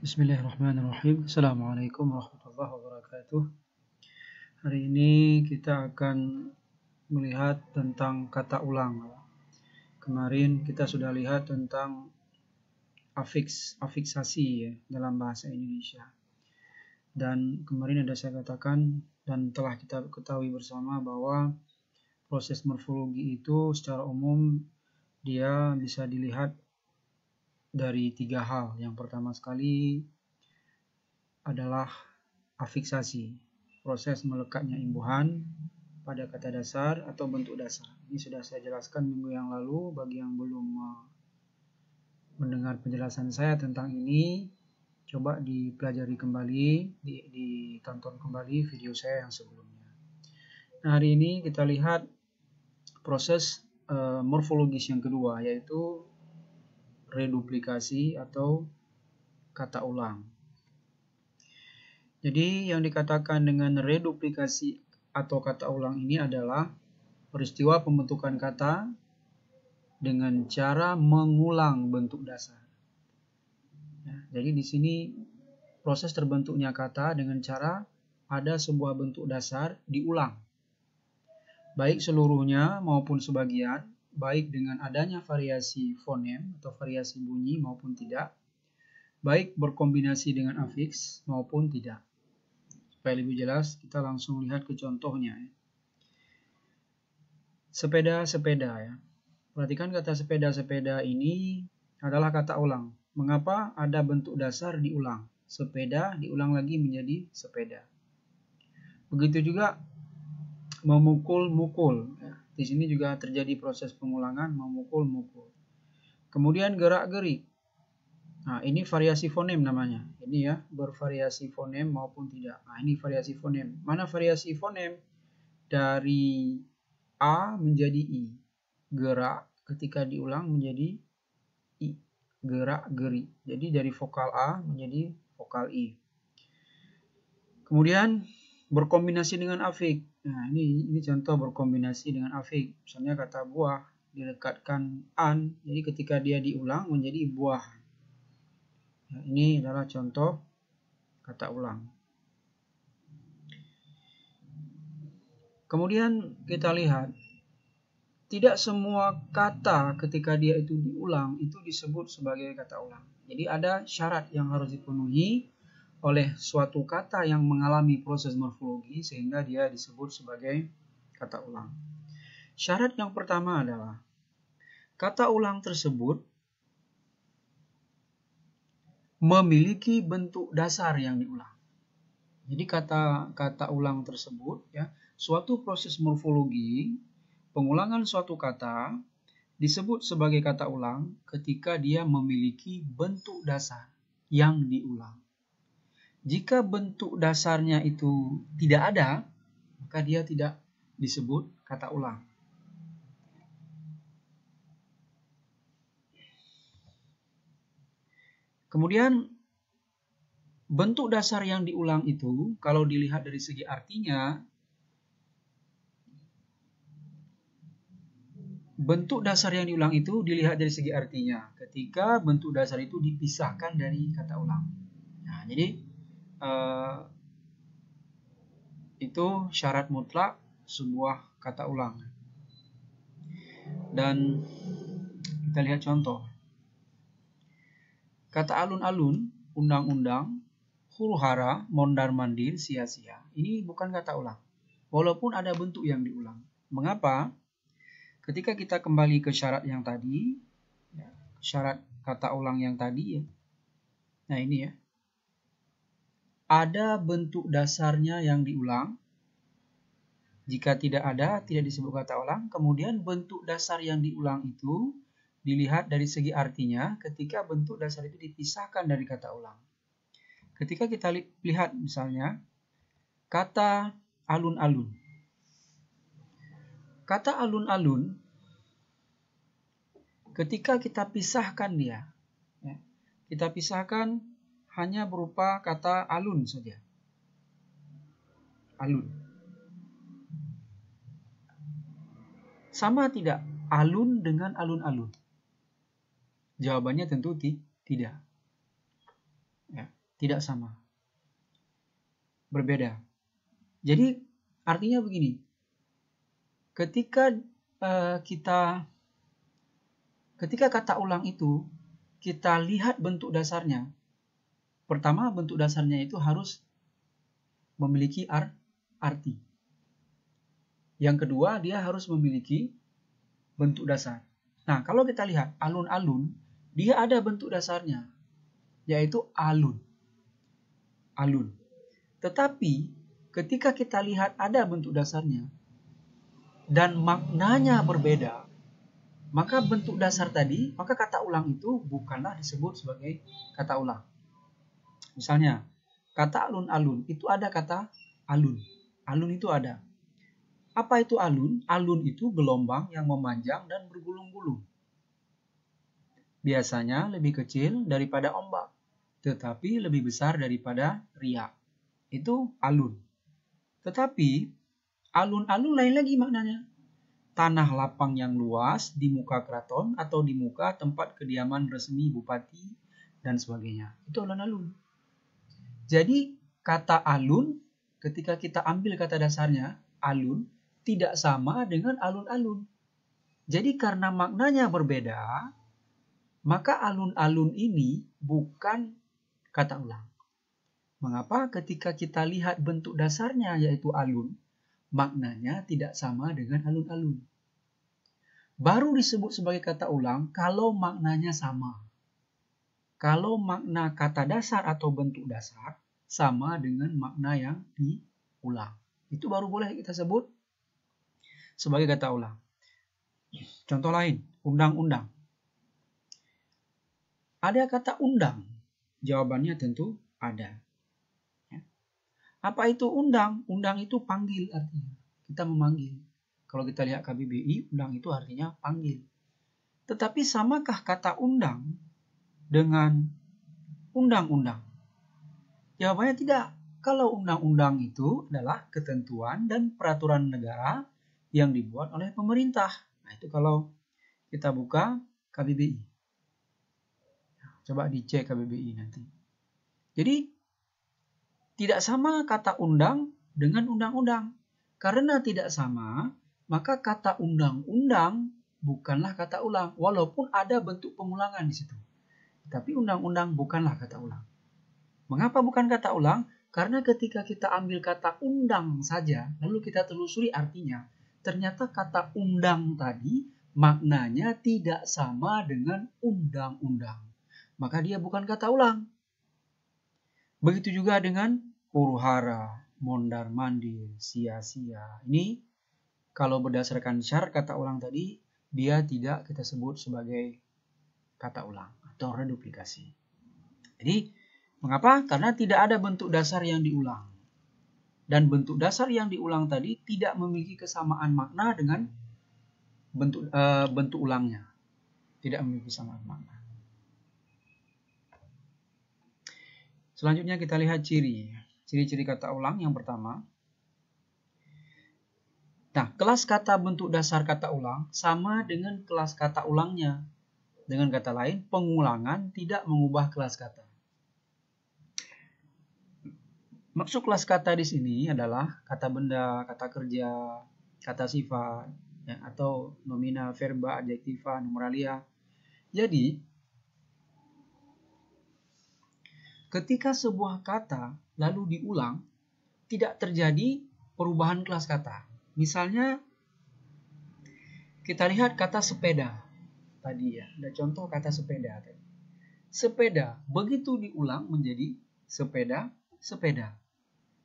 Bismillahirrahmanirrahim. Assalamualaikum warahmatullahi wabarakatuh. Hari ini kita akan melihat tentang kata ulang. Kemarin kita sudah lihat tentang afiks, afiksasi ya dalam bahasa Indonesia. Dan kemarin ada saya katakan dan telah kita ketahui bersama bahwa proses morfologi itu secara umum dia bisa dilihat dari tiga hal. Yang pertama sekali adalah afiksasi, proses melekatnya imbuhan pada kata dasar atau bentuk dasar. Ini sudah saya jelaskan minggu yang lalu bagi yang belum uh, mendengar penjelasan saya tentang ini, coba dipelajari kembali, ditonton kembali video saya yang sebelumnya. Nah, hari ini kita lihat proses uh, morfologis yang kedua yaitu reduplikasi atau kata ulang. Jadi yang dikatakan dengan reduplikasi atau kata ulang ini adalah peristiwa pembentukan kata dengan cara mengulang bentuk dasar. Ya, jadi di sini proses terbentuknya kata dengan cara ada sebuah bentuk dasar diulang. Baik seluruhnya maupun sebagian baik dengan adanya variasi fonem atau variasi bunyi maupun tidak, baik berkombinasi dengan afiks maupun tidak. Supaya lebih jelas, kita langsung lihat ke contohnya. Ya. Sepeda-sepeda ya. Perhatikan kata sepeda-sepeda ini adalah kata ulang. Mengapa ada bentuk dasar diulang? Sepeda diulang lagi menjadi sepeda. Begitu juga memukul-mukul. Di sini juga terjadi proses pengulangan memukul-mukul. Kemudian gerak-gerik. Nah, ini variasi fonem namanya. Ini ya, bervariasi fonem maupun tidak. Nah, ini variasi fonem. Mana variasi fonem? Dari A menjadi I. Gerak ketika diulang menjadi I. Gerak-geri. Jadi dari vokal A menjadi vokal I. Kemudian berkombinasi dengan afik. Nah, ini, ini contoh berkombinasi dengan afik. Misalnya kata buah didekatkan an, jadi ketika dia diulang menjadi buah. Nah, ini adalah contoh kata ulang. Kemudian kita lihat, tidak semua kata ketika dia itu diulang itu disebut sebagai kata ulang. Jadi ada syarat yang harus dipenuhi oleh suatu kata yang mengalami proses morfologi sehingga dia disebut sebagai kata ulang. Syarat yang pertama adalah kata ulang tersebut memiliki bentuk dasar yang diulang. Jadi kata kata ulang tersebut ya, suatu proses morfologi pengulangan suatu kata disebut sebagai kata ulang ketika dia memiliki bentuk dasar yang diulang. Jika bentuk dasarnya itu tidak ada, maka dia tidak disebut kata ulang. Kemudian bentuk dasar yang diulang itu kalau dilihat dari segi artinya bentuk dasar yang diulang itu dilihat dari segi artinya ketika bentuk dasar itu dipisahkan dari kata ulang. Nah, jadi Eh, itu syarat mutlak sebuah kata ulang. Dan kita lihat contoh. Kata alun-alun, undang-undang, huru hara, mondar mandir, sia-sia. Ini bukan kata ulang. Walaupun ada bentuk yang diulang. Mengapa? Ketika kita kembali ke syarat yang tadi, ya, syarat kata ulang yang tadi ya. Nah ini ya, ada bentuk dasarnya yang diulang. Jika tidak ada, tidak disebut kata ulang. Kemudian bentuk dasar yang diulang itu dilihat dari segi artinya ketika bentuk dasar itu dipisahkan dari kata ulang. Ketika kita lihat misalnya kata alun-alun. Kata alun-alun ketika kita pisahkan dia, ya, kita pisahkan hanya berupa kata alun saja. Alun. Sama tidak alun dengan alun-alun? Jawabannya tentu ti tidak. Ya, tidak sama. Berbeda. Jadi artinya begini. Ketika uh, kita ketika kata ulang itu kita lihat bentuk dasarnya Pertama, bentuk dasarnya itu harus memiliki ar arti. Yang kedua, dia harus memiliki bentuk dasar. Nah, kalau kita lihat alun-alun, dia ada bentuk dasarnya, yaitu alun. Alun. Tetapi, ketika kita lihat ada bentuk dasarnya, dan maknanya berbeda, maka bentuk dasar tadi, maka kata ulang itu bukanlah disebut sebagai kata ulang. Misalnya, kata alun-alun itu ada kata alun. Alun itu ada. Apa itu alun? Alun itu gelombang yang memanjang dan bergulung-gulung. Biasanya lebih kecil daripada ombak, tetapi lebih besar daripada riak. Itu alun. Tetapi alun-alun lain lagi maknanya. Tanah lapang yang luas di muka keraton atau di muka tempat kediaman resmi bupati dan sebagainya. Itu alun-alun. Jadi kata alun ketika kita ambil kata dasarnya alun tidak sama dengan alun-alun. Jadi karena maknanya berbeda, maka alun-alun ini bukan kata ulang. Mengapa ketika kita lihat bentuk dasarnya yaitu alun, maknanya tidak sama dengan alun-alun. Baru disebut sebagai kata ulang kalau maknanya sama kalau makna kata dasar atau bentuk dasar sama dengan makna yang diulang. Itu baru boleh kita sebut sebagai kata ulang. Contoh lain, undang-undang. Ada kata undang? Jawabannya tentu ada. Ya. Apa itu undang? Undang itu panggil artinya. Kita memanggil. Kalau kita lihat KBBI, undang itu artinya panggil. Tetapi samakah kata undang dengan undang-undang? Jawabannya tidak. Kalau undang-undang itu adalah ketentuan dan peraturan negara yang dibuat oleh pemerintah. Nah, itu kalau kita buka KBBI. Coba dicek KBBI nanti. Jadi, tidak sama kata undang dengan undang-undang. Karena tidak sama, maka kata undang-undang bukanlah kata ulang, walaupun ada bentuk pengulangan di situ. Tapi undang-undang bukanlah kata ulang. Mengapa bukan kata ulang? Karena ketika kita ambil kata undang saja, lalu kita telusuri artinya, ternyata kata undang tadi maknanya tidak sama dengan undang-undang. Maka dia bukan kata ulang. Begitu juga dengan huru hara, mondar mandir, sia-sia. Ini kalau berdasarkan syarat kata ulang tadi, dia tidak kita sebut sebagai kata ulang atau reduplikasi. Jadi, mengapa? Karena tidak ada bentuk dasar yang diulang. Dan bentuk dasar yang diulang tadi tidak memiliki kesamaan makna dengan bentuk uh, bentuk ulangnya. Tidak memiliki kesamaan makna. Selanjutnya kita lihat ciri. Ciri-ciri kata ulang yang pertama. Nah, kelas kata bentuk dasar kata ulang sama dengan kelas kata ulangnya dengan kata lain, pengulangan tidak mengubah kelas kata. Maksud kelas kata di sini adalah kata benda, kata kerja, kata sifat, ya, atau nomina, verba, adjektiva, numeralia. Jadi, ketika sebuah kata lalu diulang, tidak terjadi perubahan kelas kata. Misalnya, kita lihat kata sepeda tadi ya. Ada contoh kata sepeda tadi. Sepeda begitu diulang menjadi sepeda, sepeda.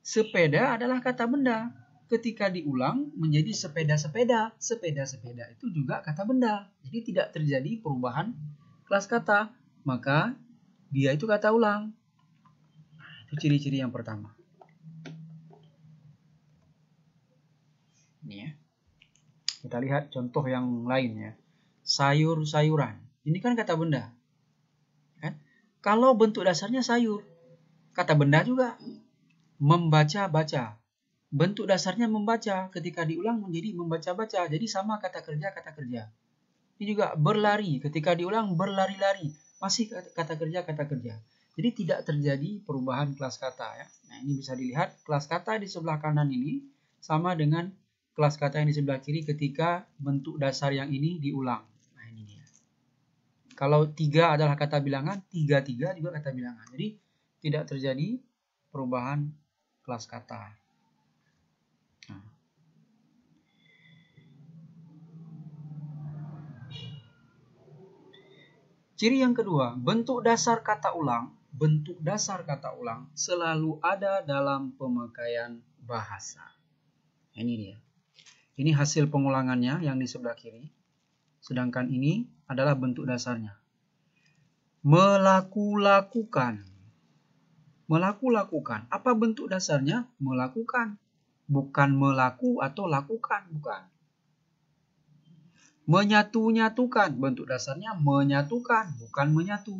Sepeda adalah kata benda. Ketika diulang menjadi sepeda-sepeda, sepeda-sepeda itu juga kata benda. Jadi tidak terjadi perubahan kelas kata. Maka dia itu kata ulang. Itu ciri-ciri yang pertama. Ini ya. Kita lihat contoh yang lainnya. ya sayur-sayuran. Ini kan kata benda. Kan? Kalau bentuk dasarnya sayur, kata benda juga membaca-baca. Bentuk dasarnya membaca ketika diulang menjadi membaca-baca. Jadi sama kata kerja kata kerja. Ini juga berlari ketika diulang berlari-lari. Masih kata kerja kata kerja. Jadi tidak terjadi perubahan kelas kata ya. Nah, ini bisa dilihat kelas kata di sebelah kanan ini sama dengan kelas kata yang di sebelah kiri ketika bentuk dasar yang ini diulang. Kalau tiga adalah kata bilangan, tiga tiga juga kata bilangan. Jadi tidak terjadi perubahan kelas kata. Nah. Ciri yang kedua, bentuk dasar kata ulang, bentuk dasar kata ulang selalu ada dalam pemakaian bahasa. Ini dia. Ini hasil pengulangannya yang di sebelah kiri. Sedangkan ini adalah bentuk dasarnya. Melaku-lakukan. Melaku-lakukan. Apa bentuk dasarnya? Melakukan. Bukan melaku atau lakukan, bukan. Menyatu-nyatukan. Bentuk dasarnya menyatukan, bukan menyatu.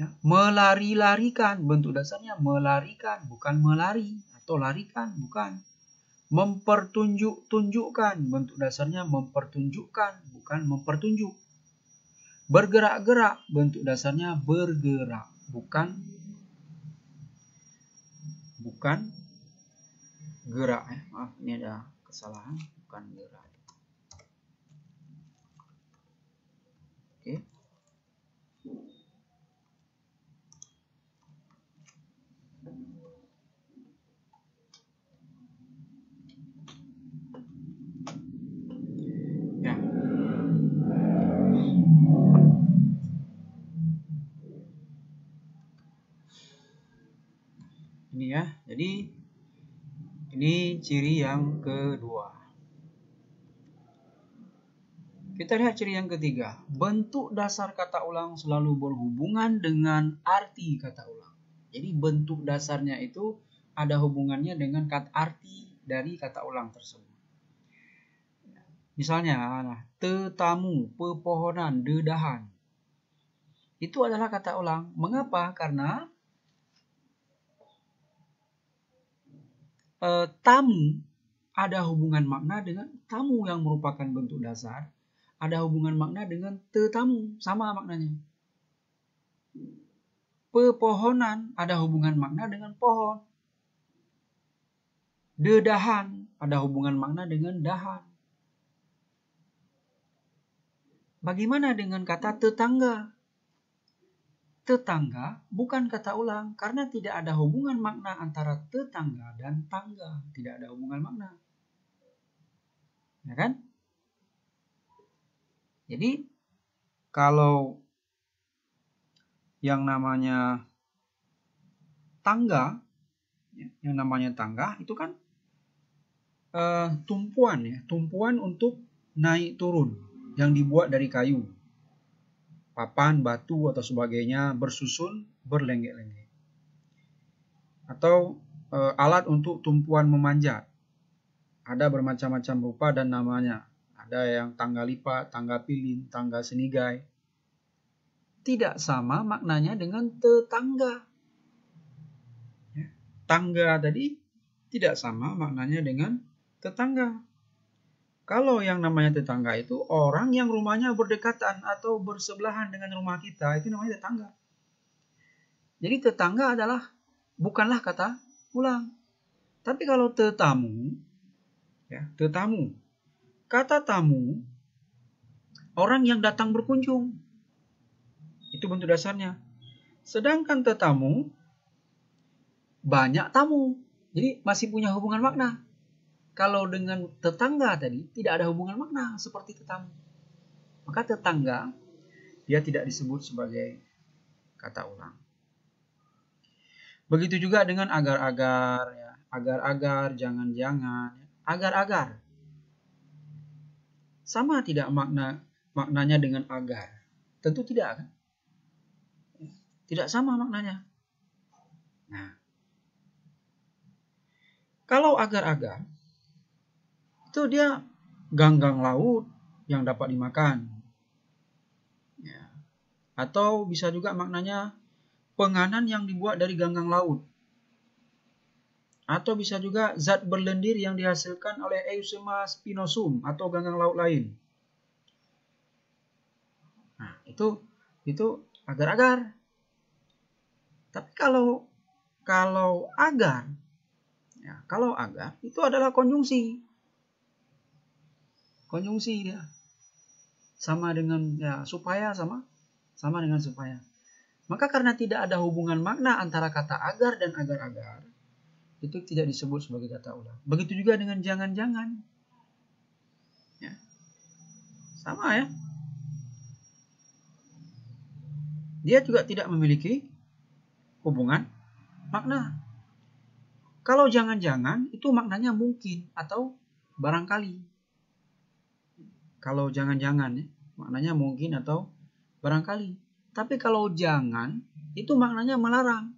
Ya. Melari-larikan. Bentuk dasarnya melarikan, bukan melari atau larikan, bukan mempertunjuk-tunjukkan. Bentuk dasarnya mempertunjukkan, bukan mempertunjuk. Bergerak-gerak, bentuk dasarnya bergerak, bukan bukan gerak. Eh, maaf, ini ada kesalahan, bukan gerak. ini ya. Jadi ini ciri yang kedua. Kita lihat ciri yang ketiga. Bentuk dasar kata ulang selalu berhubungan dengan arti kata ulang. Jadi bentuk dasarnya itu ada hubungannya dengan kata arti dari kata ulang tersebut. Misalnya, nah, tetamu, pepohonan, dedahan. Itu adalah kata ulang. Mengapa? Karena e, tamu ada hubungan makna dengan tamu yang merupakan bentuk dasar, ada hubungan makna dengan tetamu, sama maknanya. Pepohonan ada hubungan makna dengan pohon. Dedahan ada hubungan makna dengan dahan. Bagaimana dengan kata tetangga? tetangga bukan kata ulang karena tidak ada hubungan makna antara tetangga dan tangga, tidak ada hubungan makna. Ya kan? Jadi kalau yang namanya tangga, ya, yang namanya tangga itu kan uh, tumpuan ya, tumpuan untuk naik turun yang dibuat dari kayu papan, batu, atau sebagainya bersusun berlenggek-lenggek. Atau e, alat untuk tumpuan memanjat. Ada bermacam-macam rupa dan namanya. Ada yang tangga lipat, tangga pilin, tangga senigai. Tidak sama maknanya dengan tetangga. Ya, tangga tadi tidak sama maknanya dengan tetangga. Kalau yang namanya tetangga itu orang yang rumahnya berdekatan atau bersebelahan dengan rumah kita, itu namanya tetangga. Jadi tetangga adalah bukanlah kata ulang. Tapi kalau tetamu, ya, tetamu. Kata tamu orang yang datang berkunjung. Itu bentuk dasarnya. Sedangkan tetamu banyak tamu. Jadi masih punya hubungan makna. Kalau dengan tetangga tadi tidak ada hubungan makna seperti tetangga. Maka tetangga dia tidak disebut sebagai kata ulang. Begitu juga dengan agar-agar ya. Agar-agar, jangan-jangan, ya. agar-agar. Sama tidak makna maknanya dengan agar? Tentu tidak kan? Tidak sama maknanya. Nah, kalau agar-agar itu dia ganggang laut yang dapat dimakan. Ya. Atau bisa juga maknanya penganan yang dibuat dari ganggang laut. Atau bisa juga zat berlendir yang dihasilkan oleh Eusema spinosum atau ganggang laut lain. Nah, itu itu agar-agar. Tapi kalau kalau agar, ya, kalau agar itu adalah konjungsi. Konjungsi dia. Sama dengan ya supaya sama sama dengan supaya. Maka karena tidak ada hubungan makna antara kata agar dan agar-agar, itu tidak disebut sebagai kata ulang. Begitu juga dengan jangan-jangan. Ya. Sama ya. Dia juga tidak memiliki hubungan makna. Kalau jangan-jangan itu maknanya mungkin atau barangkali. Kalau jangan-jangan ya, maknanya mungkin atau barangkali. Tapi kalau jangan itu maknanya melarang.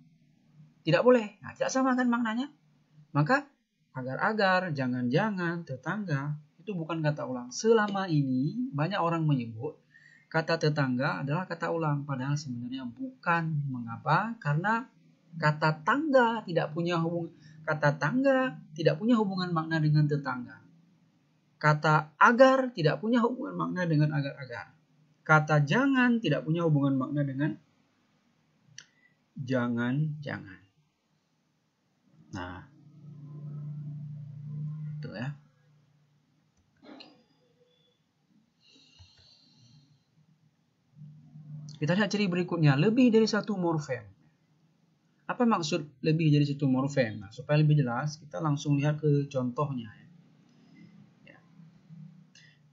Tidak boleh. Nah, tidak sama kan maknanya? Maka agar-agar, jangan-jangan, tetangga itu bukan kata ulang. Selama ini banyak orang menyebut kata tetangga adalah kata ulang padahal sebenarnya bukan. Mengapa? Karena kata tangga tidak punya hubungan kata tangga tidak punya hubungan makna dengan tetangga. Kata agar tidak punya hubungan makna dengan agar-agar. Kata jangan tidak punya hubungan makna dengan jangan-jangan. Nah, itu ya. Kita lihat ciri berikutnya, lebih dari satu morfem. Apa maksud lebih dari satu morfem? Nah, supaya lebih jelas, kita langsung lihat ke contohnya. Ya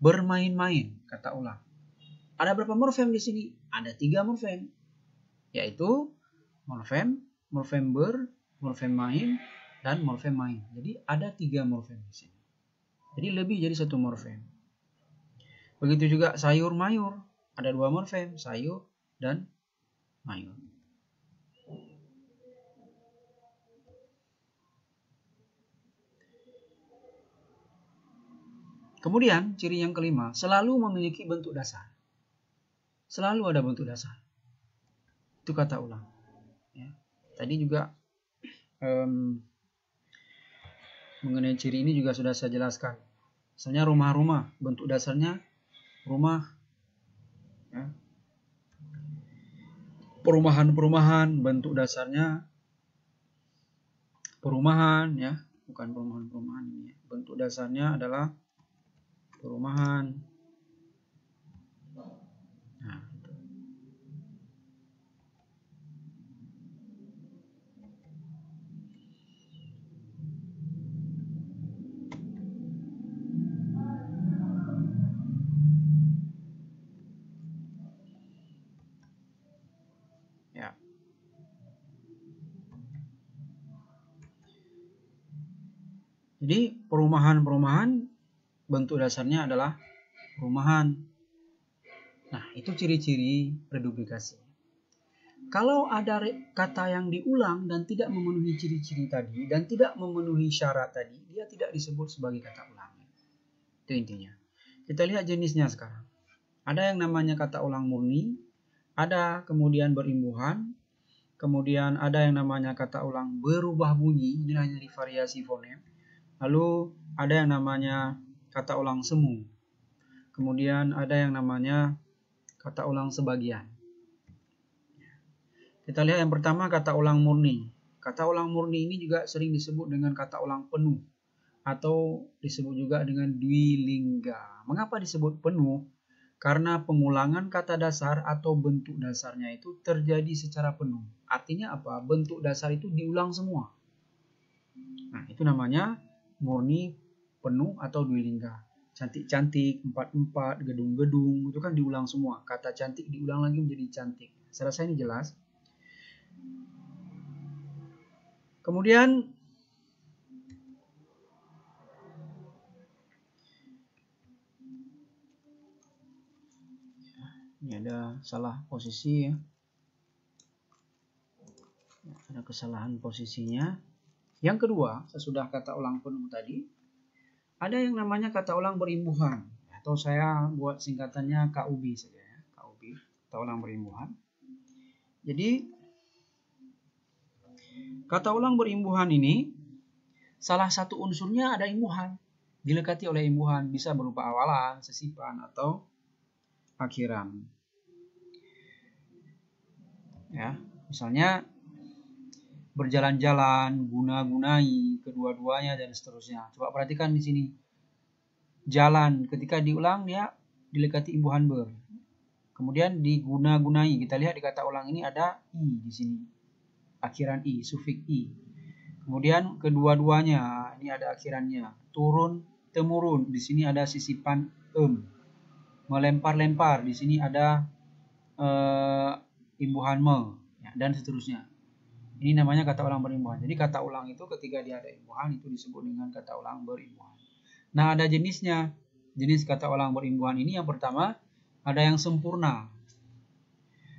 bermain-main, kata ulang. Ada berapa morfem di sini? Ada tiga morfem, yaitu morfem, morfem ber, morfem main, dan morfem main. Jadi ada tiga morfem di sini. Jadi lebih jadi satu morfem. Begitu juga sayur mayur, ada dua morfem, sayur dan mayur. Kemudian ciri yang kelima, selalu memiliki bentuk dasar. Selalu ada bentuk dasar. Itu kata ulang. Ya. Tadi juga um, mengenai ciri ini juga sudah saya jelaskan. Misalnya rumah-rumah, bentuk dasarnya rumah, ya. perumahan-perumahan, bentuk dasarnya perumahan, ya, bukan perumahan-perumahan Bentuk dasarnya adalah perumahan nah, gitu. ya. jadi perumahan-perumahan bentuk dasarnya adalah perumahan. Nah, itu ciri-ciri reduplikasi. Kalau ada kata yang diulang dan tidak memenuhi ciri-ciri tadi dan tidak memenuhi syarat tadi, dia tidak disebut sebagai kata ulang. Itu intinya. Kita lihat jenisnya sekarang. Ada yang namanya kata ulang murni, ada kemudian berimbuhan, kemudian ada yang namanya kata ulang berubah bunyi, ini hanya di variasi fonem. Lalu ada yang namanya kata ulang semu. Kemudian ada yang namanya kata ulang sebagian. Kita lihat yang pertama kata ulang murni. Kata ulang murni ini juga sering disebut dengan kata ulang penuh atau disebut juga dengan dwilingga. Mengapa disebut penuh? Karena pengulangan kata dasar atau bentuk dasarnya itu terjadi secara penuh. Artinya apa? Bentuk dasar itu diulang semua. Nah, itu namanya murni penuh atau dwilingga. Cantik-cantik, empat-empat, gedung-gedung, itu kan diulang semua. Kata cantik diulang lagi menjadi cantik. Saya rasa ini jelas. Kemudian ini ada salah posisi ya. Ada kesalahan posisinya. Yang kedua, sesudah kata ulang penuh tadi, ada yang namanya kata ulang berimbuhan atau saya buat singkatannya KUB saja ya, KUB, kata ulang berimbuhan. Jadi kata ulang berimbuhan ini salah satu unsurnya ada imbuhan, dilekati oleh imbuhan bisa berupa awalan, sesipan atau akhiran. Ya, misalnya berjalan-jalan, guna-gunai kedua-duanya dan seterusnya. Coba perhatikan di sini. Jalan ketika diulang dia dilekati imbuhan ber Kemudian diguna-gunai. Kita lihat di kata ulang ini ada i di sini. Akhiran i, sufik i. Kemudian kedua-duanya ini ada akhirannya. Turun temurun. Di sini ada sisipan em. Melempar-lempar. Di sini ada uh, eh, imbuhan me ya, dan seterusnya. Ini namanya kata ulang berimbuhan. Jadi kata ulang itu ketika dia ada imbuhan itu disebut dengan kata ulang berimbuhan. Nah, ada jenisnya. Jenis kata ulang berimbuhan ini yang pertama ada yang sempurna.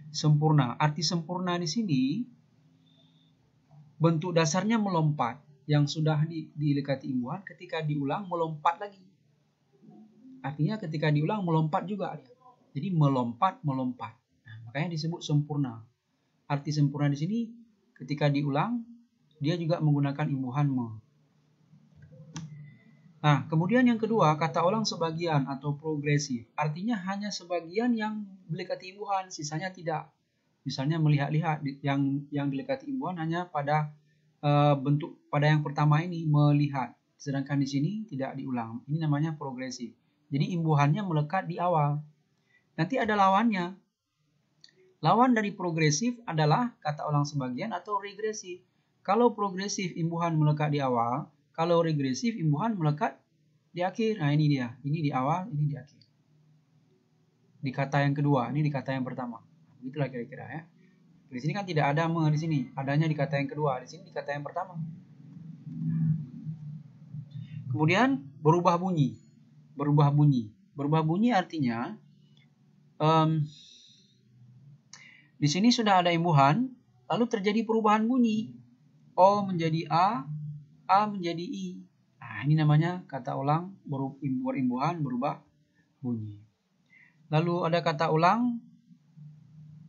Sempurna. Arti sempurna di sini bentuk dasarnya melompat yang sudah dilekati imbuhan ketika diulang melompat lagi. Artinya ketika diulang melompat juga Jadi melompat melompat. Nah, makanya disebut sempurna. Arti sempurna di sini Ketika diulang, dia juga menggunakan imbuhan me. Nah, kemudian yang kedua, kata ulang sebagian atau progresif. Artinya hanya sebagian yang melekati imbuhan, sisanya tidak. Misalnya melihat-lihat, yang yang dilekati imbuhan hanya pada e, bentuk pada yang pertama ini melihat. Sedangkan di sini tidak diulang. Ini namanya progresif. Jadi imbuhannya melekat di awal. Nanti ada lawannya. Lawan dari progresif adalah kata ulang sebagian atau regresif. Kalau progresif imbuhan melekat di awal, kalau regresif imbuhan melekat di akhir. Nah, ini dia. Ini di awal, ini di akhir. Di kata yang kedua, ini di kata yang pertama. Begitulah kira-kira ya. Di sini kan tidak ada me di sini, adanya di kata yang kedua, di sini di kata yang pertama. Kemudian berubah bunyi. Berubah bunyi. Berubah bunyi artinya um, di sini sudah ada imbuhan, lalu terjadi perubahan bunyi. O menjadi A, A menjadi I. Nah, ini namanya kata ulang imbuhan berubah bunyi. Lalu ada kata ulang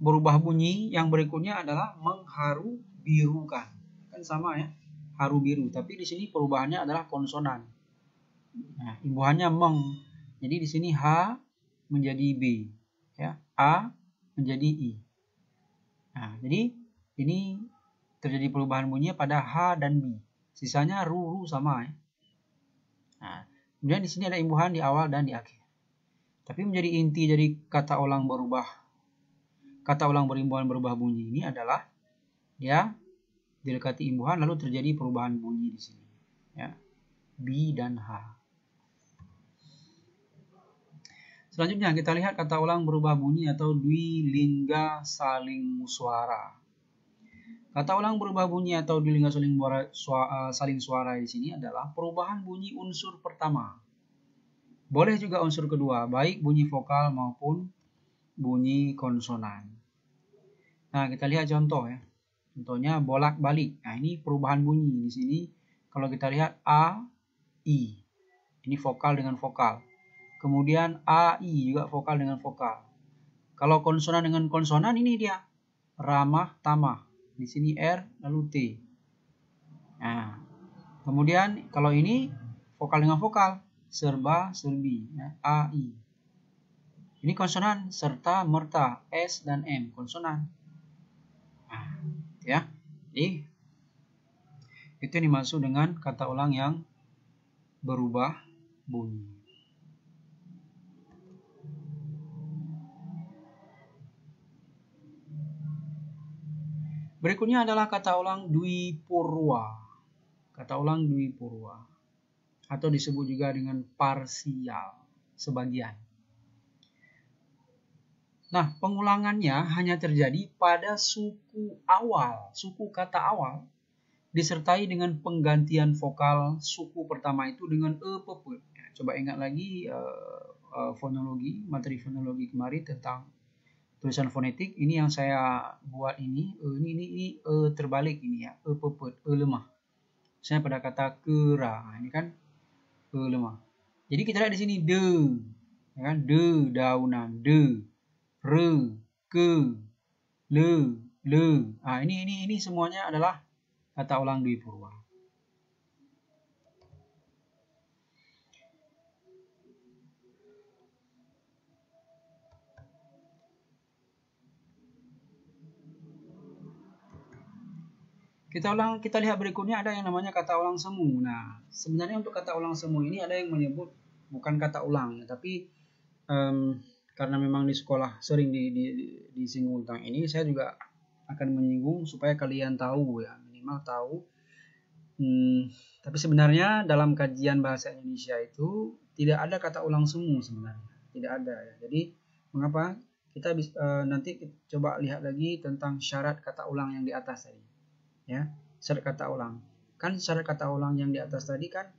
berubah bunyi yang berikutnya adalah mengharu birukan. Kan sama ya, haru biru. Tapi di sini perubahannya adalah konsonan. Nah, imbuhannya meng. Jadi di sini H menjadi B, ya. A menjadi I. Nah, jadi ini terjadi perubahan bunyi pada H dan B. Sisanya ru, ru sama ya. Nah, kemudian di sini ada imbuhan di awal dan di akhir. Tapi menjadi inti dari kata ulang berubah kata ulang berimbuhan berubah bunyi ini adalah ya dilekati imbuhan lalu terjadi perubahan bunyi di sini ya. B dan H. Selanjutnya kita lihat kata ulang berubah bunyi atau lingga saling suara. Kata ulang berubah bunyi atau lingga saling, buara, suara, eh, saling suara di sini adalah perubahan bunyi unsur pertama. Boleh juga unsur kedua, baik bunyi vokal maupun bunyi konsonan. Nah, kita lihat contoh ya. Contohnya bolak-balik. Nah, ini perubahan bunyi di sini. Kalau kita lihat a, i. Ini vokal dengan vokal. Kemudian AI juga vokal dengan vokal. Kalau konsonan dengan konsonan ini dia ramah tamah. Di sini R lalu T. Nah, kemudian kalau ini vokal dengan vokal serba serbi ya, AI. Ini konsonan serta merta S dan M konsonan. Nah, ya. Jadi itu yang dimaksud dengan kata ulang yang berubah bunyi. Berikutnya adalah kata ulang Dwi Purwa. Kata ulang Dwi Purwa. Atau disebut juga dengan parsial, sebagian. Nah, pengulangannya hanya terjadi pada suku awal, suku kata awal, disertai dengan penggantian vokal suku pertama itu dengan e pepe. Coba ingat lagi uh, uh, fonologi, materi fonologi kemarin tentang tulisan fonetik ini yang saya buat ini e ini ini, ini e terbalik ini ya e pepet e lemah saya pada kata kera ini kan e lemah jadi kita lihat di sini de ya kan de daunan de re ke le le ah ini ini ini semuanya adalah kata ulang dwi purwa Kita ulang, kita lihat berikutnya ada yang namanya kata ulang semu. Nah, sebenarnya untuk kata ulang semu ini ada yang menyebut bukan kata ulang, tapi um, karena memang di sekolah sering di, di, disinggung tentang ini, saya juga akan menyinggung supaya kalian tahu ya, minimal tahu. Hmm, tapi sebenarnya dalam kajian bahasa Indonesia itu tidak ada kata ulang semu sebenarnya, tidak ada ya. Jadi mengapa kita bisa, uh, eh, nanti coba lihat lagi tentang syarat kata ulang yang di atas tadi ya syarat kata ulang kan syarat kata ulang yang di atas tadi kan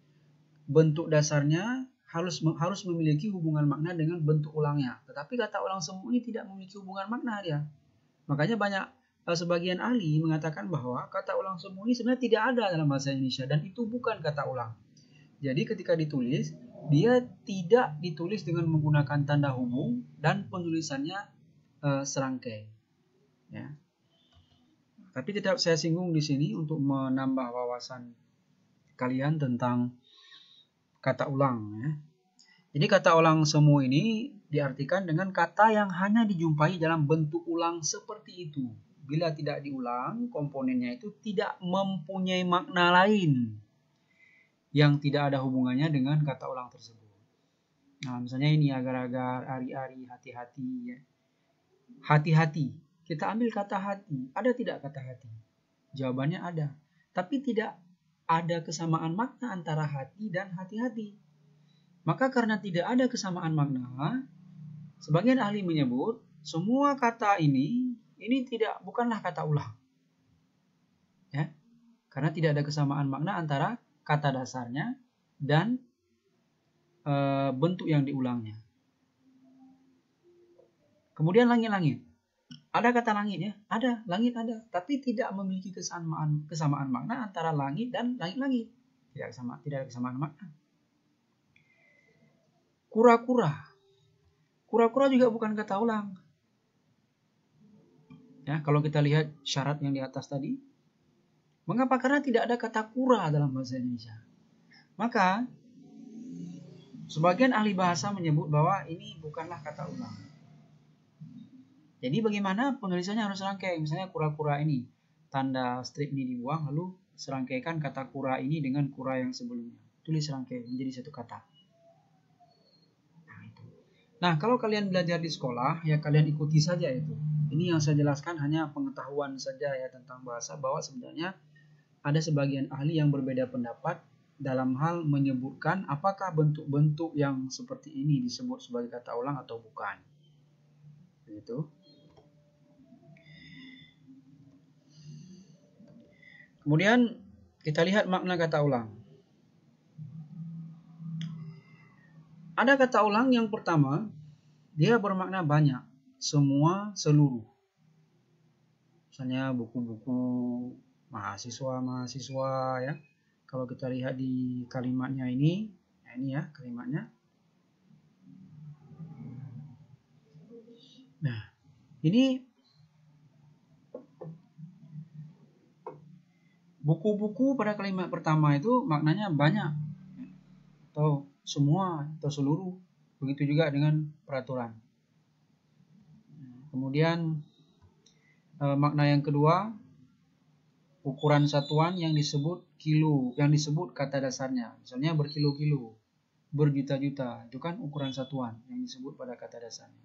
bentuk dasarnya harus harus memiliki hubungan makna dengan bentuk ulangnya tetapi kata ulang semu ini tidak memiliki hubungan makna dia makanya banyak e, sebagian ahli mengatakan bahwa kata ulang semu ini sebenarnya tidak ada dalam bahasa Indonesia dan itu bukan kata ulang jadi ketika ditulis dia tidak ditulis dengan menggunakan tanda hubung dan penulisannya uh, serangkai ya tapi tidak saya singgung di sini untuk menambah wawasan kalian tentang kata ulang ya. Jadi kata ulang semua ini diartikan dengan kata yang hanya dijumpai dalam bentuk ulang seperti itu. Bila tidak diulang, komponennya itu tidak mempunyai makna lain yang tidak ada hubungannya dengan kata ulang tersebut. Nah, misalnya ini agar-agar, ari-ari, hati-hati ya. Hati-hati kita ambil kata hati. Ada tidak kata hati? Jawabannya ada. Tapi tidak ada kesamaan makna antara hati dan hati-hati. Maka karena tidak ada kesamaan makna, sebagian ahli menyebut semua kata ini ini tidak bukanlah kata ulang. Ya. Karena tidak ada kesamaan makna antara kata dasarnya dan e, bentuk yang diulangnya. Kemudian langit-langit. Ada kata langit ya? Ada, langit ada, tapi tidak memiliki kesamaan kesamaan makna antara langit dan langit-langit. Tidak sama, tidak ada kesamaan makna. Kura-kura. Kura-kura juga bukan kata ulang. Ya, kalau kita lihat syarat yang di atas tadi, mengapa? Karena tidak ada kata kura dalam bahasa Indonesia. Maka sebagian ahli bahasa menyebut bahwa ini bukanlah kata ulang. Jadi bagaimana penulisannya harus serangkai. Misalnya kura-kura ini. Tanda strip ini dibuang lalu serangkaikan kata kura ini dengan kura yang sebelumnya. Tulis serangkai menjadi satu kata. Nah, itu. nah kalau kalian belajar di sekolah ya kalian ikuti saja itu. Ini yang saya jelaskan hanya pengetahuan saja ya tentang bahasa bahwa sebenarnya ada sebagian ahli yang berbeda pendapat dalam hal menyebutkan apakah bentuk-bentuk yang seperti ini disebut sebagai kata ulang atau bukan. Begitu. Kemudian kita lihat makna kata ulang. Ada kata ulang yang pertama, dia bermakna banyak, semua, seluruh. Misalnya buku-buku mahasiswa-mahasiswa ya. Kalau kita lihat di kalimatnya ini, ya ini ya kalimatnya. Nah, ini buku-buku pada kalimat pertama itu maknanya banyak atau semua atau seluruh begitu juga dengan peraturan kemudian e, makna yang kedua ukuran satuan yang disebut kilo yang disebut kata dasarnya misalnya berkilo-kilo berjuta-juta itu kan ukuran satuan yang disebut pada kata dasarnya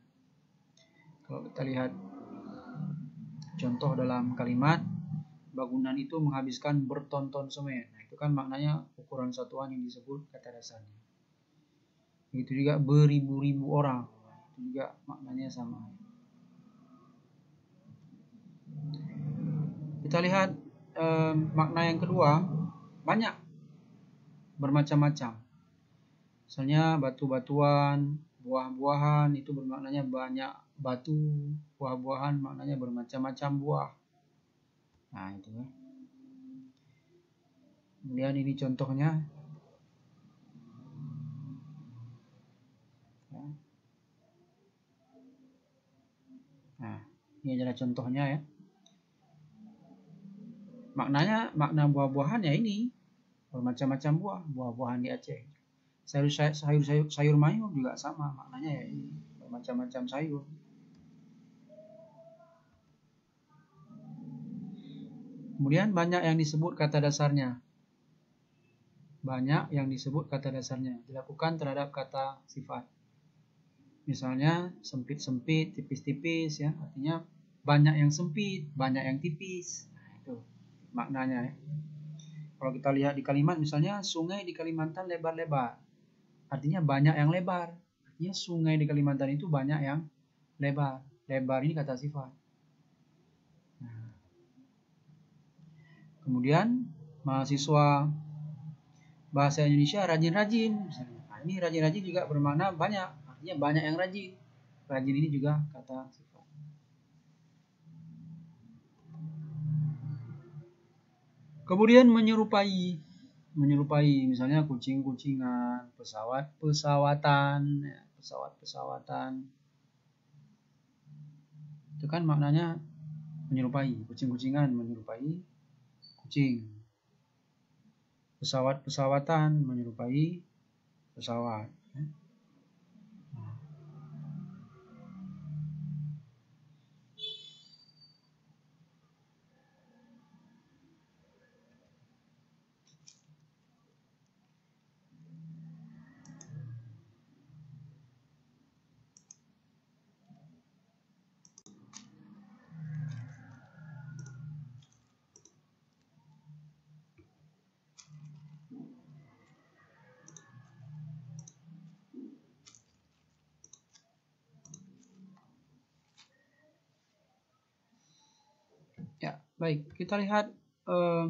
kalau kita lihat contoh dalam kalimat bangunan itu menghabiskan bertonton semen. Nah, itu kan maknanya ukuran satuan yang disebut kata dasarnya. Begitu juga beribu-ribu orang. Itu juga maknanya sama. Kita lihat eh, makna yang kedua, banyak bermacam-macam. Misalnya batu-batuan, buah-buahan itu bermaknanya banyak batu, buah-buahan maknanya bermacam-macam buah nah itu ya kemudian ini contohnya ya. nah ini adalah contohnya ya maknanya makna buah-buahan ya ini bermacam-macam buah buah-buahan di Aceh sayur sayur sayur sayur mayur juga sama maknanya ya ini bermacam-macam sayur Kemudian banyak yang disebut kata dasarnya. Banyak yang disebut kata dasarnya dilakukan terhadap kata sifat. Misalnya sempit-sempit, tipis-tipis ya, artinya banyak yang sempit, banyak yang tipis. itu maknanya ya. Kalau kita lihat di kalimat misalnya sungai di Kalimantan lebar-lebar. Artinya banyak yang lebar. Artinya sungai di Kalimantan itu banyak yang lebar. Lebar ini kata sifat. Kemudian mahasiswa bahasa Indonesia rajin-rajin Nah, ini rajin-rajin juga bermakna banyak, artinya banyak yang rajin. Rajin ini juga kata sifat. Kemudian menyerupai, menyerupai misalnya kucing-kucingan, pesawat-pesawatan, ya, pesawat-pesawatan. Itu kan maknanya menyerupai, kucing-kucingan menyerupai kucing. Pesawat-pesawatan menyerupai pesawat. Ya. Baik, kita lihat eh,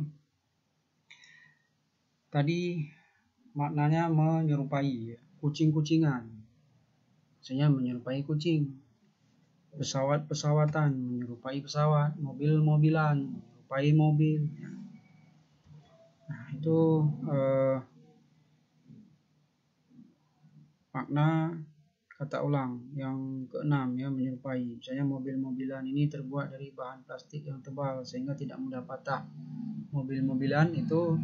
tadi maknanya menyerupai kucing-kucingan. Misalnya menyerupai kucing. Pesawat-pesawatan menyerupai pesawat, mobil-mobilan menyerupai mobil. Nah, itu eh, makna kata ulang yang keenam ya menyerupai misalnya mobil-mobilan ini terbuat dari bahan plastik yang tebal sehingga tidak mudah patah mobil-mobilan itu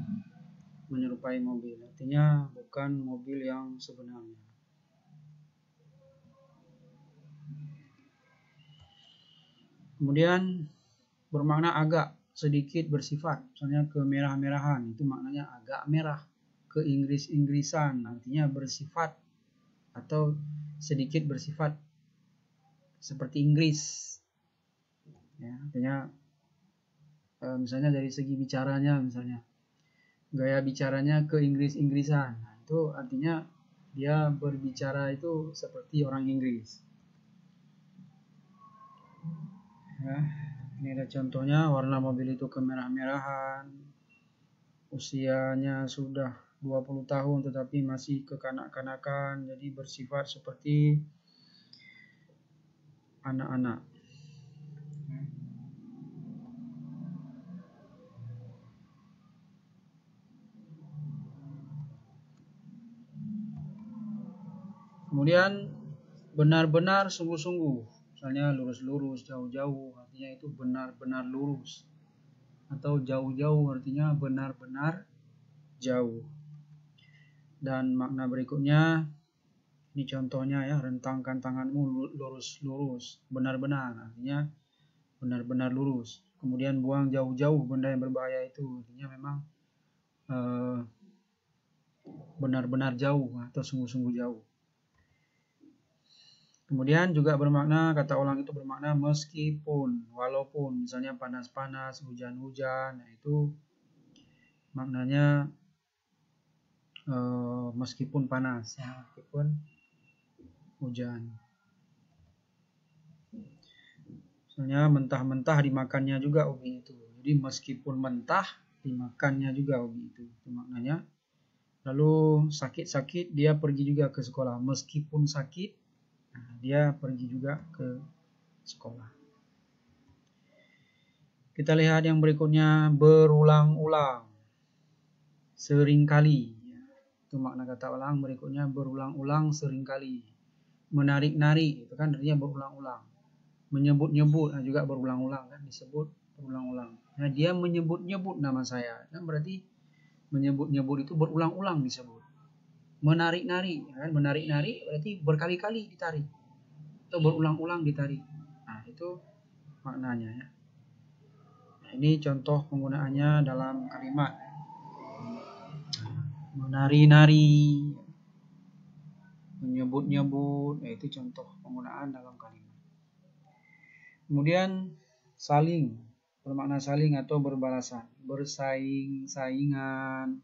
menyerupai mobil artinya bukan mobil yang sebenarnya kemudian bermakna agak sedikit bersifat misalnya kemerah-merahan itu maknanya agak merah ke Inggris-Inggrisan artinya bersifat atau sedikit bersifat seperti Inggris ya artinya eh, misalnya dari segi bicaranya misalnya gaya bicaranya ke Inggris Inggrisan nah, itu artinya dia berbicara itu seperti orang Inggris ya ini ada contohnya warna mobil itu kemerah-merahan usianya sudah 20 tahun tetapi masih kekanak-kanakan jadi bersifat seperti anak-anak kemudian benar-benar sungguh-sungguh misalnya lurus-lurus jauh-jauh artinya itu benar-benar lurus atau jauh-jauh artinya benar-benar jauh dan makna berikutnya ini contohnya ya rentangkan tanganmu lurus-lurus benar-benar artinya benar-benar lurus kemudian buang jauh-jauh benda yang berbahaya itu artinya memang eh, benar-benar jauh atau sungguh-sungguh jauh kemudian juga bermakna kata ulang itu bermakna meskipun walaupun misalnya panas-panas hujan-hujan nah itu maknanya uh, meskipun panas ya, meskipun hujan soalnya mentah-mentah dimakannya juga ubi itu jadi meskipun mentah dimakannya juga ubi itu itu maknanya lalu sakit-sakit dia pergi juga ke sekolah meskipun sakit nah, dia pergi juga ke sekolah kita lihat yang berikutnya berulang-ulang seringkali itu makna kata ulang berikutnya berulang-ulang seringkali menarik nari itu kan artinya berulang-ulang menyebut-nyebut nah juga berulang-ulang kan disebut berulang-ulang nah dia menyebut-nyebut nama saya kan berarti menyebut-nyebut itu berulang-ulang disebut menarik nari ya kan menarik-narik berarti berkali-kali ditarik atau berulang-ulang ditarik nah itu maknanya ya nah, ini contoh penggunaannya dalam kalimat menari-nari, menyebut-nyebut, yaitu eh, itu contoh penggunaan dalam kalimat. Kemudian saling, bermakna saling atau berbalasan, bersaing, saingan,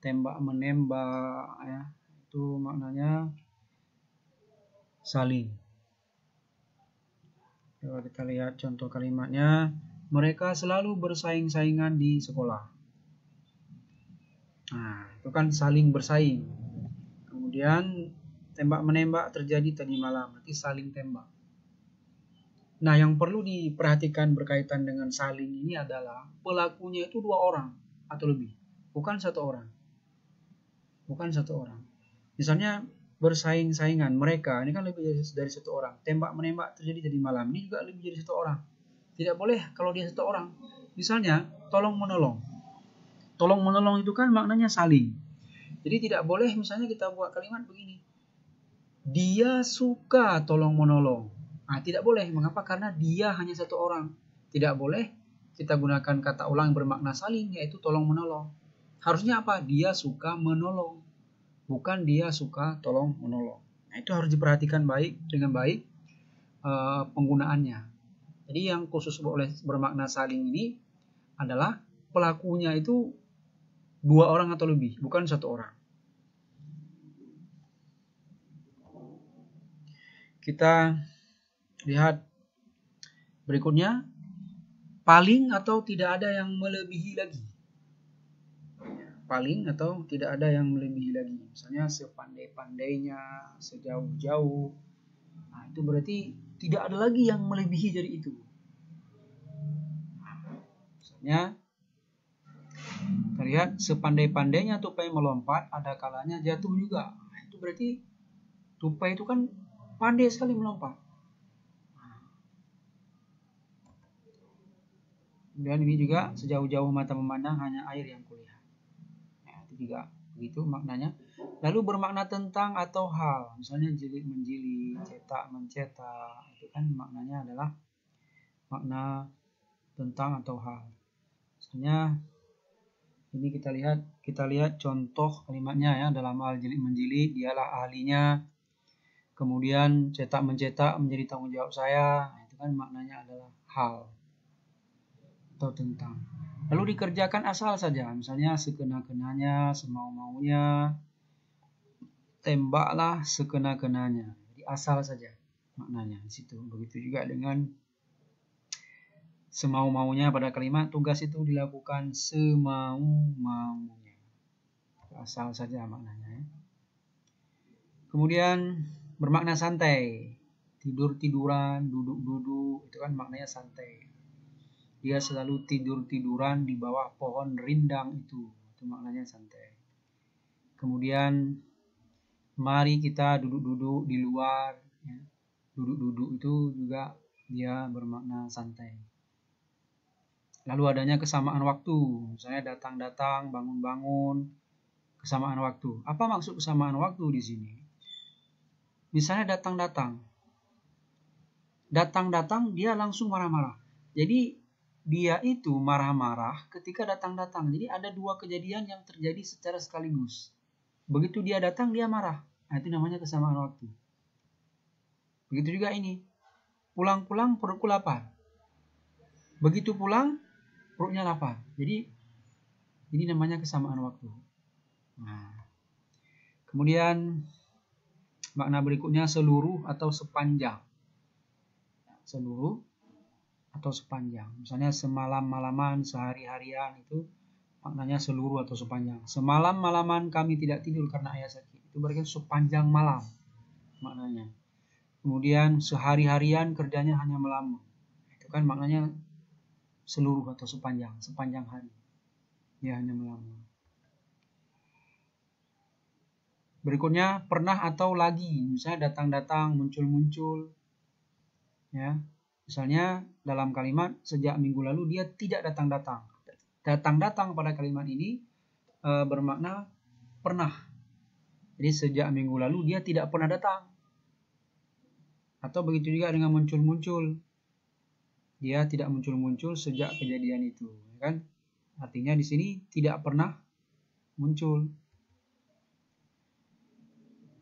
tembak menembak, ya itu maknanya saling. Coba kita lihat contoh kalimatnya. Mereka selalu bersaing-saingan di sekolah. Nah, itu kan saling bersaing. Kemudian tembak menembak terjadi tadi malam, berarti saling tembak. Nah, yang perlu diperhatikan berkaitan dengan saling ini adalah pelakunya itu dua orang atau lebih, bukan satu orang. Bukan satu orang. Misalnya bersaing-saingan mereka ini kan lebih dari satu orang. Tembak menembak terjadi tadi malam ini juga lebih dari satu orang. Tidak boleh kalau dia satu orang. Misalnya tolong menolong tolong menolong itu kan maknanya saling. Jadi tidak boleh misalnya kita buat kalimat begini. Dia suka tolong menolong. Nah, tidak boleh. Mengapa? Karena dia hanya satu orang. Tidak boleh kita gunakan kata ulang bermakna saling yaitu tolong menolong. Harusnya apa? Dia suka menolong. Bukan dia suka tolong menolong. Nah, itu harus diperhatikan baik dengan baik uh, penggunaannya. Jadi yang khusus oleh bermakna saling ini adalah pelakunya itu dua orang atau lebih, bukan satu orang. Kita lihat berikutnya, paling atau tidak ada yang melebihi lagi. Paling atau tidak ada yang melebihi lagi. Misalnya sepandai-pandainya, sejauh-jauh. Nah, itu berarti tidak ada lagi yang melebihi dari itu. Misalnya Terlihat sepandai-pandainya tupai melompat, ada kalanya jatuh juga. Nah, itu berarti tupai itu kan pandai sekali melompat. Kemudian ini juga sejauh-jauh mata memandang hanya air yang kulihat. Nah, itu juga begitu maknanya. Lalu bermakna tentang atau hal, misalnya jilid menjilid, cetak mencetak, itu kan maknanya adalah makna tentang atau hal. Misalnya ini kita lihat kita lihat contoh kalimatnya ya dalam hal jilid menjilid dialah ahlinya kemudian cetak mencetak menjadi tanggung jawab saya nah, itu kan maknanya adalah hal atau tentang lalu dikerjakan asal saja misalnya sekena-kenanya semau-maunya tembaklah sekena-kenanya jadi asal saja maknanya di situ begitu juga dengan semau-maunya pada kalimat tugas itu dilakukan semau-maunya asal saja maknanya ya. kemudian bermakna santai tidur tiduran duduk duduk itu kan maknanya santai dia selalu tidur tiduran di bawah pohon rindang itu itu maknanya santai kemudian mari kita duduk duduk di luar ya. duduk duduk itu juga dia bermakna santai Lalu adanya kesamaan waktu, misalnya datang-datang, bangun-bangun, kesamaan waktu. Apa maksud kesamaan waktu di sini? Misalnya datang-datang. Datang-datang dia langsung marah-marah. Jadi dia itu marah-marah ketika datang-datang. Jadi ada dua kejadian yang terjadi secara sekaligus. Begitu dia datang dia marah. Nah, itu namanya kesamaan waktu. Begitu juga ini. Pulang-pulang perutku lapar. Begitu pulang Ruknya lapar. Jadi ini namanya kesamaan waktu. Nah, kemudian makna berikutnya seluruh atau sepanjang. Seluruh atau sepanjang. Misalnya semalam-malaman, sehari-harian itu maknanya seluruh atau sepanjang. Semalam-malaman kami tidak tidur karena ayah sakit. Itu berarti sepanjang malam maknanya. Kemudian sehari-harian kerjanya hanya melamun. Itu kan maknanya seluruh atau sepanjang sepanjang hari. Dia hanya melamun. Berikutnya pernah atau lagi, misalnya datang-datang, muncul-muncul. Ya. Misalnya dalam kalimat sejak minggu lalu dia tidak datang-datang. Datang-datang pada kalimat ini e, bermakna pernah. Jadi sejak minggu lalu dia tidak pernah datang. Atau begitu juga dengan muncul-muncul dia tidak muncul-muncul sejak kejadian itu, ya kan? Artinya di sini tidak pernah muncul.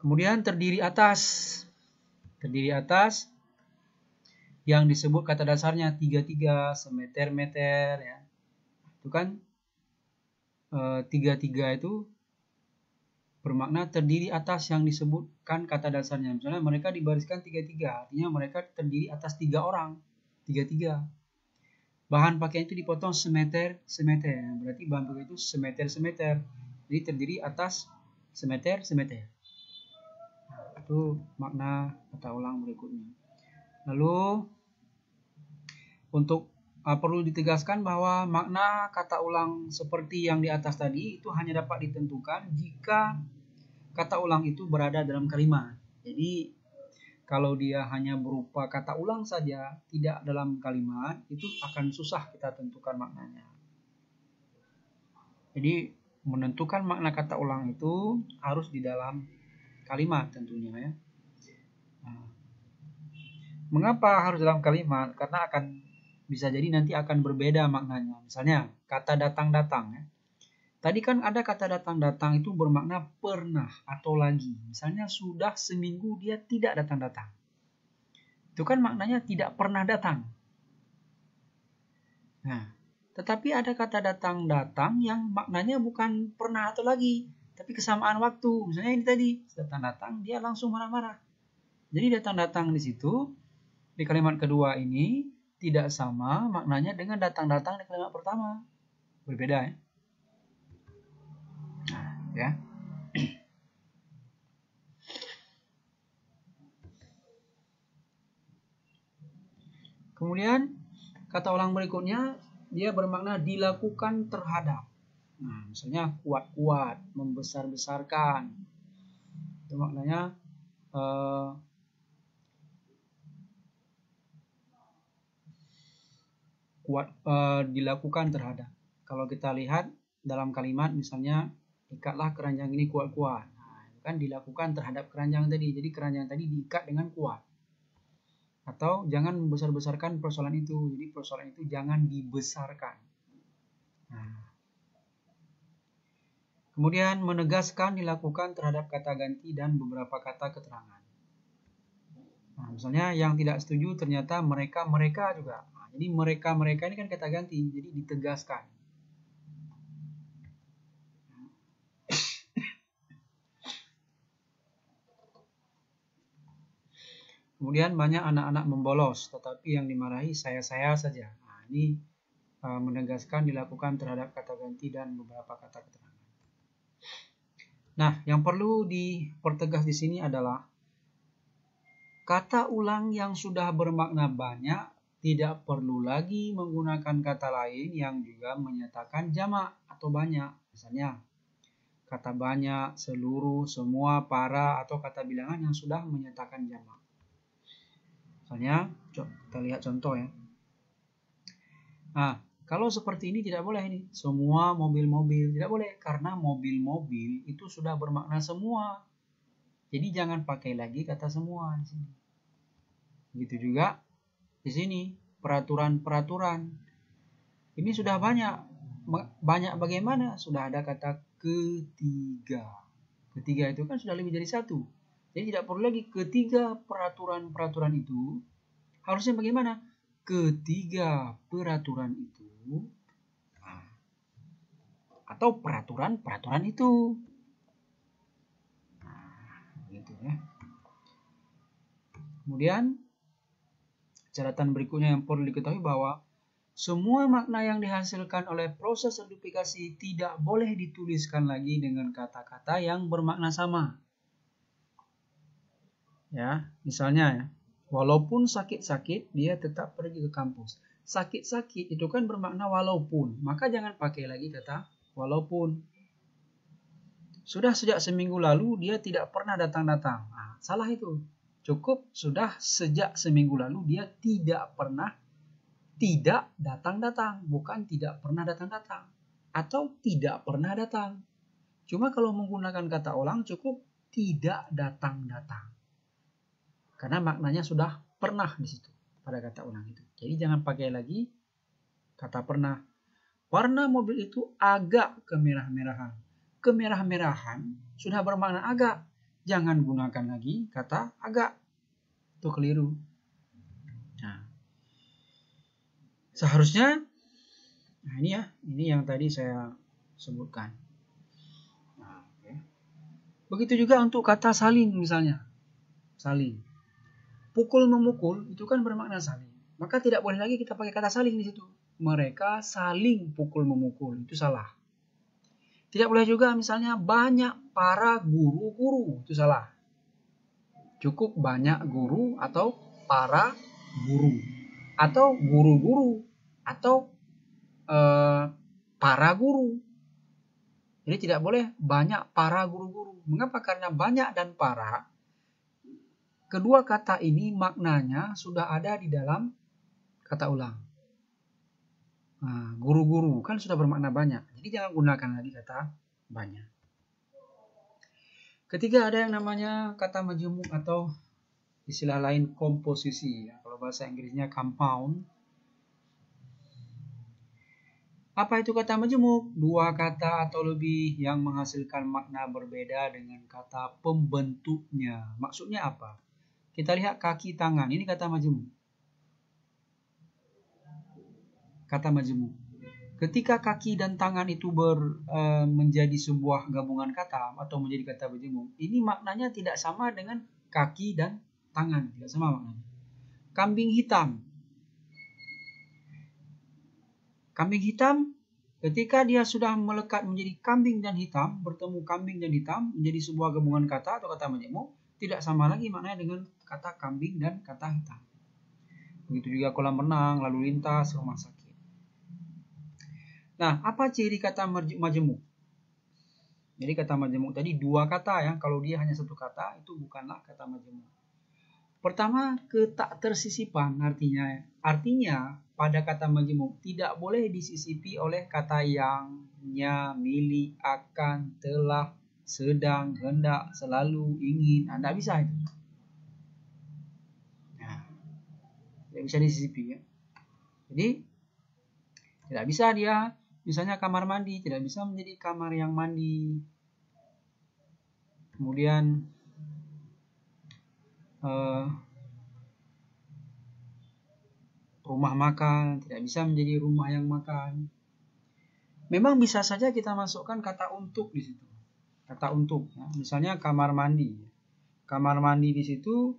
Kemudian terdiri atas. Terdiri atas yang disebut kata dasarnya tiga-tiga, semeter-meter ya. Itu kan eh, tiga-tiga itu bermakna terdiri atas yang disebutkan kata dasarnya. Misalnya mereka dibariskan tiga-tiga, artinya mereka terdiri atas tiga orang 33. Bahan pakaian itu dipotong semeter-semeter. Berarti bahan pakaian itu semeter-semeter. Jadi terdiri atas semeter-semeter. Nah, itu makna kata ulang berikutnya. Lalu untuk uh, perlu ditegaskan bahwa makna kata ulang seperti yang di atas tadi itu hanya dapat ditentukan jika kata ulang itu berada dalam kalimat. Jadi kalau dia hanya berupa kata ulang saja, tidak dalam kalimat, itu akan susah kita tentukan maknanya. Jadi, menentukan makna kata ulang itu harus di dalam kalimat tentunya ya. Nah, mengapa harus dalam kalimat? Karena akan bisa jadi nanti akan berbeda maknanya. Misalnya, kata datang-datang ya. Tadi kan ada kata datang-datang itu bermakna pernah atau lagi. Misalnya sudah seminggu dia tidak datang-datang. Itu kan maknanya tidak pernah datang. Nah, tetapi ada kata datang-datang yang maknanya bukan pernah atau lagi, tapi kesamaan waktu. Misalnya ini tadi, datang-datang dia langsung marah-marah. Jadi datang-datang di situ di kalimat kedua ini tidak sama maknanya dengan datang-datang di kalimat pertama. Berbeda ya ya. Kemudian kata ulang berikutnya dia bermakna dilakukan terhadap. Nah, misalnya kuat-kuat, membesar-besarkan. Itu maknanya uh, kuat uh, dilakukan terhadap. Kalau kita lihat dalam kalimat misalnya ikatlah keranjang ini kuat-kuat nah, kan dilakukan terhadap keranjang tadi jadi keranjang tadi diikat dengan kuat atau jangan membesar-besarkan persoalan itu jadi persoalan itu jangan dibesarkan nah. kemudian menegaskan dilakukan terhadap kata ganti dan beberapa kata keterangan nah, misalnya yang tidak setuju ternyata mereka mereka juga nah, jadi mereka mereka ini kan kata ganti jadi ditegaskan Kemudian banyak anak-anak membolos, tetapi yang dimarahi saya-saya saja. Nah, ini eh, menegaskan dilakukan terhadap kata ganti dan beberapa kata keterangan. Nah, yang perlu dipertegas di sini adalah kata ulang yang sudah bermakna banyak tidak perlu lagi menggunakan kata lain yang juga menyatakan jamak atau banyak. Misalnya, kata banyak, seluruh, semua, para, atau kata bilangan yang sudah menyatakan jamak. Misalnya, kita lihat contoh ya. Nah, kalau seperti ini tidak boleh ini. Semua mobil-mobil tidak boleh karena mobil-mobil itu sudah bermakna semua. Jadi jangan pakai lagi kata semua di sini. Begitu juga di sini peraturan-peraturan. Ini sudah banyak banyak bagaimana sudah ada kata ketiga. Ketiga itu kan sudah lebih dari satu. Jadi tidak perlu lagi ketiga peraturan-peraturan itu. Harusnya bagaimana? Ketiga peraturan itu nah, atau peraturan-peraturan itu. Nah, gitu ya. Kemudian catatan berikutnya yang perlu diketahui bahwa semua makna yang dihasilkan oleh proses edukasi tidak boleh dituliskan lagi dengan kata-kata yang bermakna sama ya misalnya ya. walaupun sakit-sakit dia tetap pergi ke kampus sakit-sakit itu kan bermakna walaupun maka jangan pakai lagi kata walaupun sudah sejak seminggu lalu dia tidak pernah datang-datang nah, salah itu cukup sudah sejak seminggu lalu dia tidak pernah tidak datang-datang bukan tidak pernah datang-datang atau tidak pernah datang cuma kalau menggunakan kata ulang cukup tidak datang-datang karena maknanya sudah pernah di situ pada kata ulang itu. Jadi jangan pakai lagi kata pernah. Warna mobil itu agak kemerah-merahan. Kemerah-merahan sudah bermakna agak. Jangan gunakan lagi kata agak. Itu keliru. Nah, seharusnya nah ini ya, ini yang tadi saya sebutkan. Nah, Begitu juga untuk kata saling misalnya. Saling pukul memukul itu kan bermakna saling. Maka tidak boleh lagi kita pakai kata saling di situ. Mereka saling pukul memukul itu salah. Tidak boleh juga misalnya banyak para guru-guru itu salah. Cukup banyak guru atau para guru atau guru-guru atau eh, para guru. Jadi tidak boleh banyak para guru-guru. Mengapa? Karena banyak dan para Kedua kata ini maknanya sudah ada di dalam kata ulang. guru nah, guru-guru kan sudah bermakna banyak. Jadi jangan gunakan lagi kata banyak. Ketiga ada yang namanya kata majemuk atau istilah lain komposisi. Ya. Kalau bahasa Inggrisnya compound. Apa itu kata majemuk? Dua kata atau lebih yang menghasilkan makna berbeda dengan kata pembentuknya. Maksudnya apa? Kita lihat kaki tangan. Ini kata majemuk Kata majemuk Ketika kaki dan tangan itu ber, e, menjadi sebuah gabungan kata atau menjadi kata majemuk ini maknanya tidak sama dengan kaki dan tangan. Tidak sama maknanya. Kambing hitam. Kambing hitam ketika dia sudah melekat menjadi kambing dan hitam, bertemu kambing dan hitam menjadi sebuah gabungan kata atau kata majemuk tidak sama lagi maknanya dengan kata kambing dan kata hitam. Begitu juga kolam renang, lalu lintas, rumah sakit. Nah, apa ciri kata majemuk? Jadi kata majemuk tadi dua kata ya. Kalau dia hanya satu kata, itu bukanlah kata majemuk. Pertama, ketak tersisipan artinya. Artinya, pada kata majemuk tidak boleh disisipi oleh kata yang, nya, milih, akan, telah, sedang, hendak, selalu, ingin. Anda nah, bisa itu. tidak bisa disisipi ya jadi tidak bisa dia misalnya kamar mandi tidak bisa menjadi kamar yang mandi kemudian uh, rumah makan tidak bisa menjadi rumah yang makan memang bisa saja kita masukkan kata untuk di situ kata untuk ya. misalnya kamar mandi kamar mandi di situ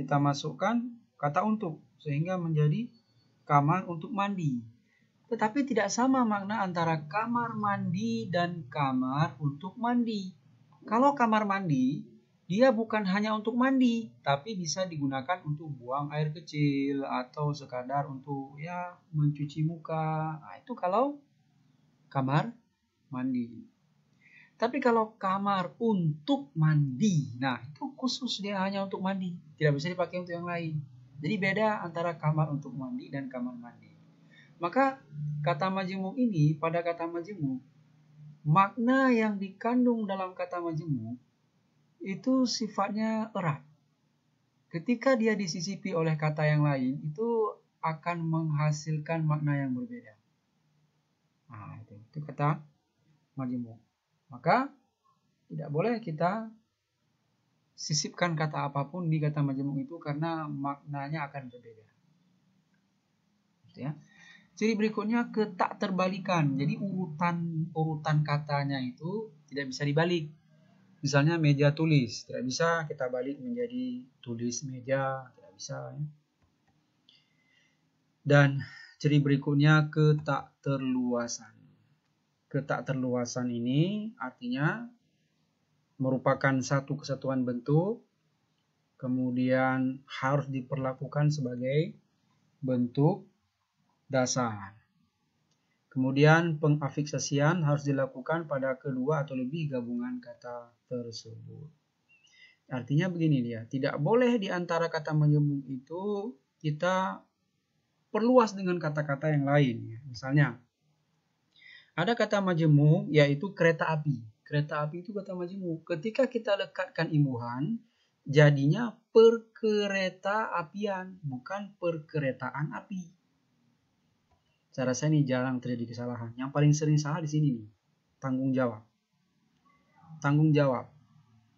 kita masukkan kata untuk sehingga menjadi kamar untuk mandi. Tetapi tidak sama makna antara kamar mandi dan kamar untuk mandi. Kalau kamar mandi, dia bukan hanya untuk mandi, tapi bisa digunakan untuk buang air kecil atau sekadar untuk ya mencuci muka. Nah, itu kalau kamar mandi. Tapi kalau kamar untuk mandi, nah itu khusus dia hanya untuk mandi, tidak bisa dipakai untuk yang lain. Jadi beda antara kamar untuk mandi dan kamar mandi. Maka kata majemuk ini pada kata majemuk makna yang dikandung dalam kata majemuk itu sifatnya erat. Ketika dia disisipi oleh kata yang lain itu akan menghasilkan makna yang berbeda. Nah, itu, itu kata majemuk. Maka tidak boleh kita sisipkan kata apapun di kata majemuk itu karena maknanya akan berbeda. Gitu ya. Ciri berikutnya ketak terbalikan. Jadi urutan urutan katanya itu tidak bisa dibalik. Misalnya meja tulis, tidak bisa kita balik menjadi tulis meja, tidak bisa. Ya. Dan ciri berikutnya ke tak terluasan. Ke tak terluasan ini artinya merupakan satu kesatuan bentuk, kemudian harus diperlakukan sebagai bentuk dasar. Kemudian pengafiksasian harus dilakukan pada kedua atau lebih gabungan kata tersebut. Artinya begini dia, tidak boleh di antara kata menyambung itu kita perluas dengan kata-kata yang lain. Misalnya, ada kata majemuk yaitu kereta api. Kereta api itu kata Majemuk. Ketika kita lekatkan imbuhan, jadinya perkereta apian, bukan perkeretaan api. Cara Saya rasa ini jarang terjadi kesalahan. Yang paling sering salah di sini nih, tanggung jawab. Tanggung jawab.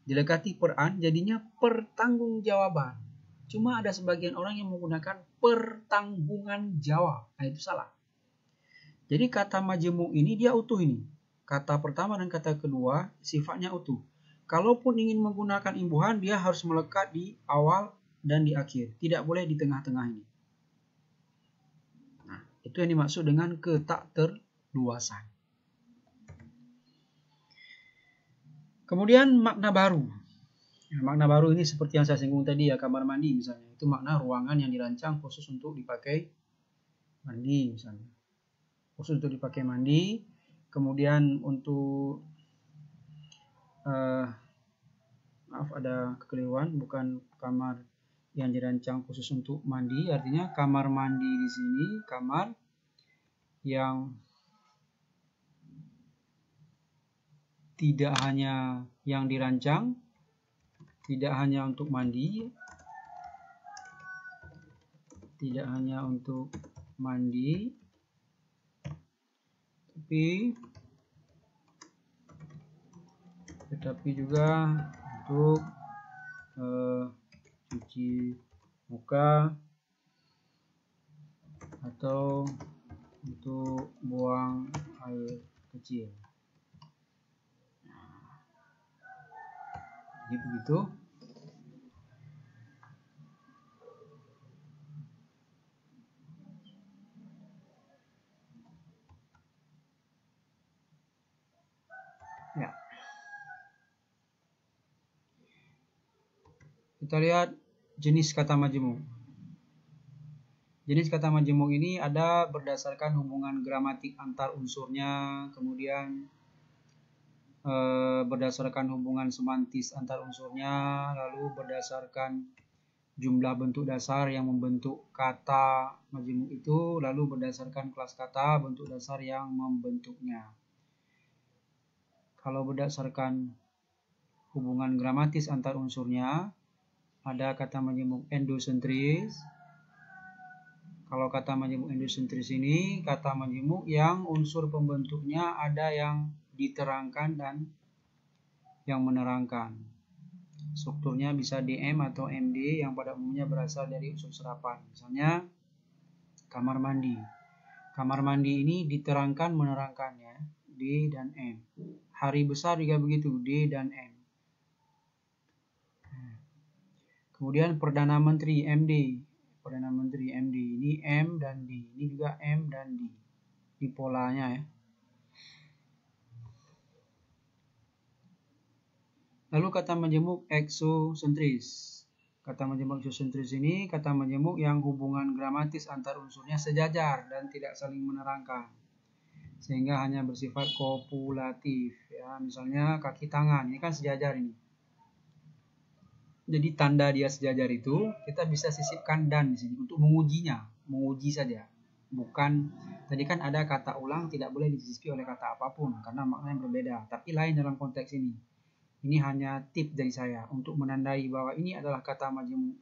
Dilekati peran jadinya pertanggung jawaban. Cuma ada sebagian orang yang menggunakan pertanggungan jawab. Nah itu salah. Jadi kata majemuk ini dia utuh ini. Kata pertama dan kata kedua sifatnya utuh. Kalaupun ingin menggunakan imbuhan, dia harus melekat di awal dan di akhir. Tidak boleh di tengah-tengah ini. Nah, itu yang dimaksud dengan ketak terluasan. Kemudian makna baru. Ya, makna baru ini seperti yang saya singgung tadi ya, kamar mandi misalnya. Itu makna ruangan yang dirancang khusus untuk dipakai mandi misalnya. Khusus untuk dipakai mandi, kemudian untuk uh, maaf ada kekeliruan bukan kamar yang dirancang khusus untuk mandi artinya kamar mandi di sini kamar yang tidak hanya yang dirancang tidak hanya untuk mandi tidak hanya untuk mandi tapi, tetapi juga untuk uh, cuci muka atau untuk buang air kecil jadi begitu Kita lihat jenis kata majemuk. Jenis kata majemuk ini ada berdasarkan hubungan gramatik antar unsurnya, kemudian e, berdasarkan hubungan semantis antar unsurnya, lalu berdasarkan jumlah bentuk dasar yang membentuk kata majemuk itu, lalu berdasarkan kelas kata bentuk dasar yang membentuknya. Kalau berdasarkan hubungan gramatis antar unsurnya, ada kata menyambung endosentris. Kalau kata menyambung endosentris ini, kata menyambung yang unsur pembentuknya ada yang diterangkan dan yang menerangkan. Strukturnya bisa DM atau MD yang pada umumnya berasal dari unsur serapan. Misalnya kamar mandi. Kamar mandi ini diterangkan menerangkannya D dan M. Hari besar juga begitu, D dan M. Kemudian Perdana Menteri MD, Perdana Menteri MD ini M dan D, ini juga M dan D di polanya ya. Lalu kata menjemuk eksosentris. Kata menjemuk eksosentris ini kata menjemuk yang hubungan gramatis antar unsurnya sejajar dan tidak saling menerangkan. Sehingga hanya bersifat kopulatif ya. Misalnya kaki tangan ini kan sejajar ini jadi tanda dia sejajar itu kita bisa sisipkan dan di sini untuk mengujinya, menguji saja. Bukan tadi kan ada kata ulang tidak boleh disisipi oleh kata apapun karena maknanya berbeda, tapi lain dalam konteks ini. Ini hanya tip dari saya untuk menandai bahwa ini adalah kata majemuk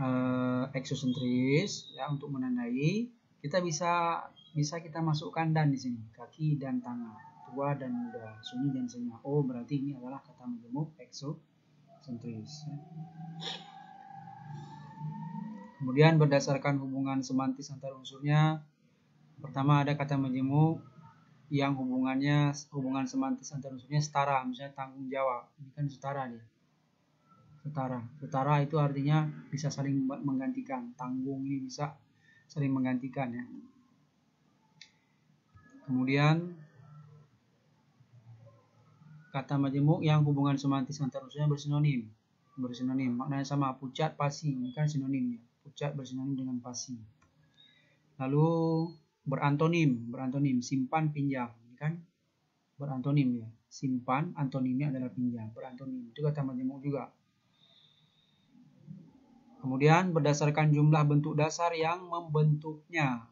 uh, eh, eksosentris ya untuk menandai kita bisa bisa kita masukkan dan di sini kaki dan tangan tua dan muda sunyi dan senyawa. oh berarti ini adalah kata majemuk eksosentris sentris. Ya. Kemudian berdasarkan hubungan semantis antar unsurnya, pertama ada kata menjenguk yang hubungannya hubungan semantis antar unsurnya setara, misalnya tanggung jawab. Ini kan setara nih. Setara. Setara itu artinya bisa saling menggantikan. Tanggung ini bisa saling menggantikan ya. Kemudian Kata majemuk yang hubungan semantis antar unsurnya bersinonim. Bersinonim, maknanya sama pucat pasi, ini kan sinonimnya. Pucat bersinonim dengan pasi. Lalu berantonim, berantonim simpan pinjam, ini kan berantonim ya. Simpan antonimnya adalah pinjam, berantonim. Itu kata majemuk juga. Kemudian berdasarkan jumlah bentuk dasar yang membentuknya.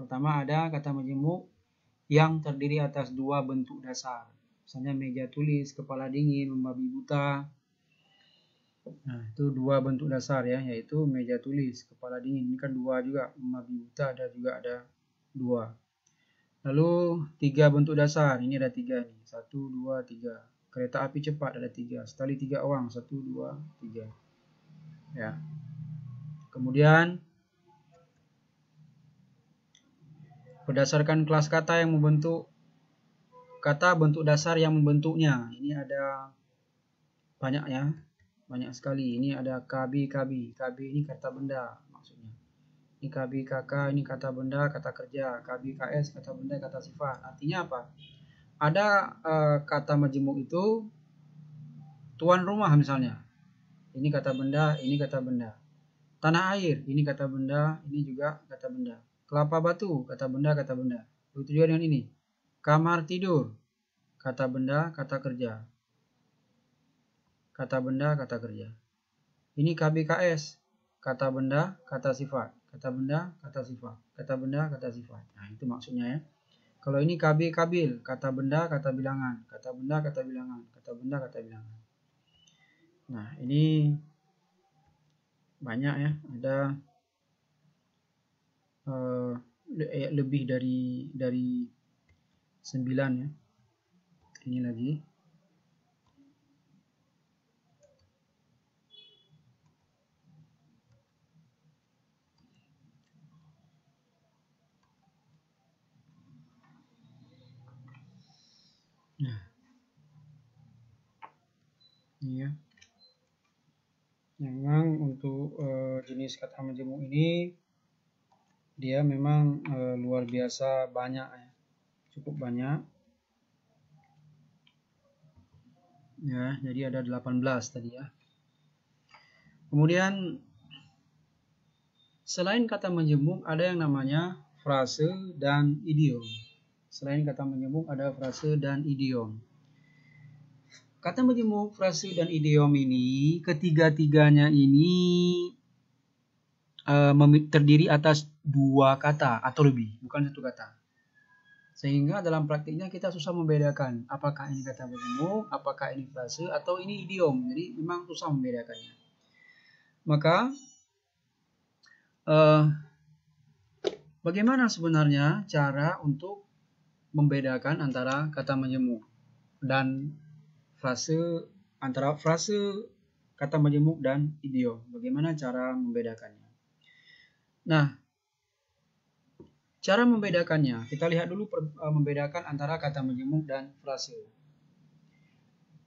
Pertama ada kata majemuk yang terdiri atas dua bentuk dasar misalnya meja tulis, kepala dingin, membabi buta. Nah, itu dua bentuk dasar ya, yaitu meja tulis, kepala dingin. Ini kan dua juga, membabi buta ada juga ada dua. Lalu tiga bentuk dasar, ini ada tiga nih, satu, dua, tiga. Kereta api cepat ada tiga, sekali tiga uang, satu, dua, tiga. Ya. Kemudian berdasarkan kelas kata yang membentuk kata bentuk dasar yang membentuknya. Ini ada banyak ya, banyak sekali. Ini ada kabi kabi. Kabi ini kata benda maksudnya. Ini kabi kakak, ini kata benda, kata kerja. Kabi ks, kata benda, kata sifat. Artinya apa? Ada uh, kata majemuk itu tuan rumah misalnya. Ini kata benda, ini kata benda. Tanah air, ini kata benda, ini juga kata benda. Kelapa batu, kata benda, kata benda. Begitu juga dengan ini Kamar tidur. Kata benda, kata kerja. Kata benda, kata kerja. Ini KBKS. Kata benda, kata sifat. Kata benda, kata sifat. Kata benda, kata sifat. Nah, itu maksudnya ya. Kalau ini KB, kabil. Kata benda, kata bilangan. Kata benda, kata bilangan. Kata benda, kata bilangan. Nah, ini banyak ya. Ada uh, lebih dari dari 9 ya. Ini lagi. Nah. iya ya. Memang untuk e, jenis kata majemuk ini dia memang e, luar biasa banyak ya cukup banyak. Ya, jadi ada 18 tadi ya. Kemudian selain kata menyembung ada yang namanya frase dan idiom. Selain kata menyembung ada frase dan idiom. Kata menyembung frase dan idiom ini ketiga-tiganya ini eh, terdiri atas dua kata atau lebih, bukan satu kata. Sehingga dalam praktiknya kita susah membedakan apakah ini kata bertemu, apakah ini frase, atau ini idiom. Jadi memang susah membedakannya. Maka uh, bagaimana sebenarnya cara untuk membedakan antara kata menjemuk dan frase antara frase kata menjemuk dan idiom. Bagaimana cara membedakannya? Nah, Cara membedakannya, kita lihat dulu per, uh, membedakan antara kata majemuk dan frase.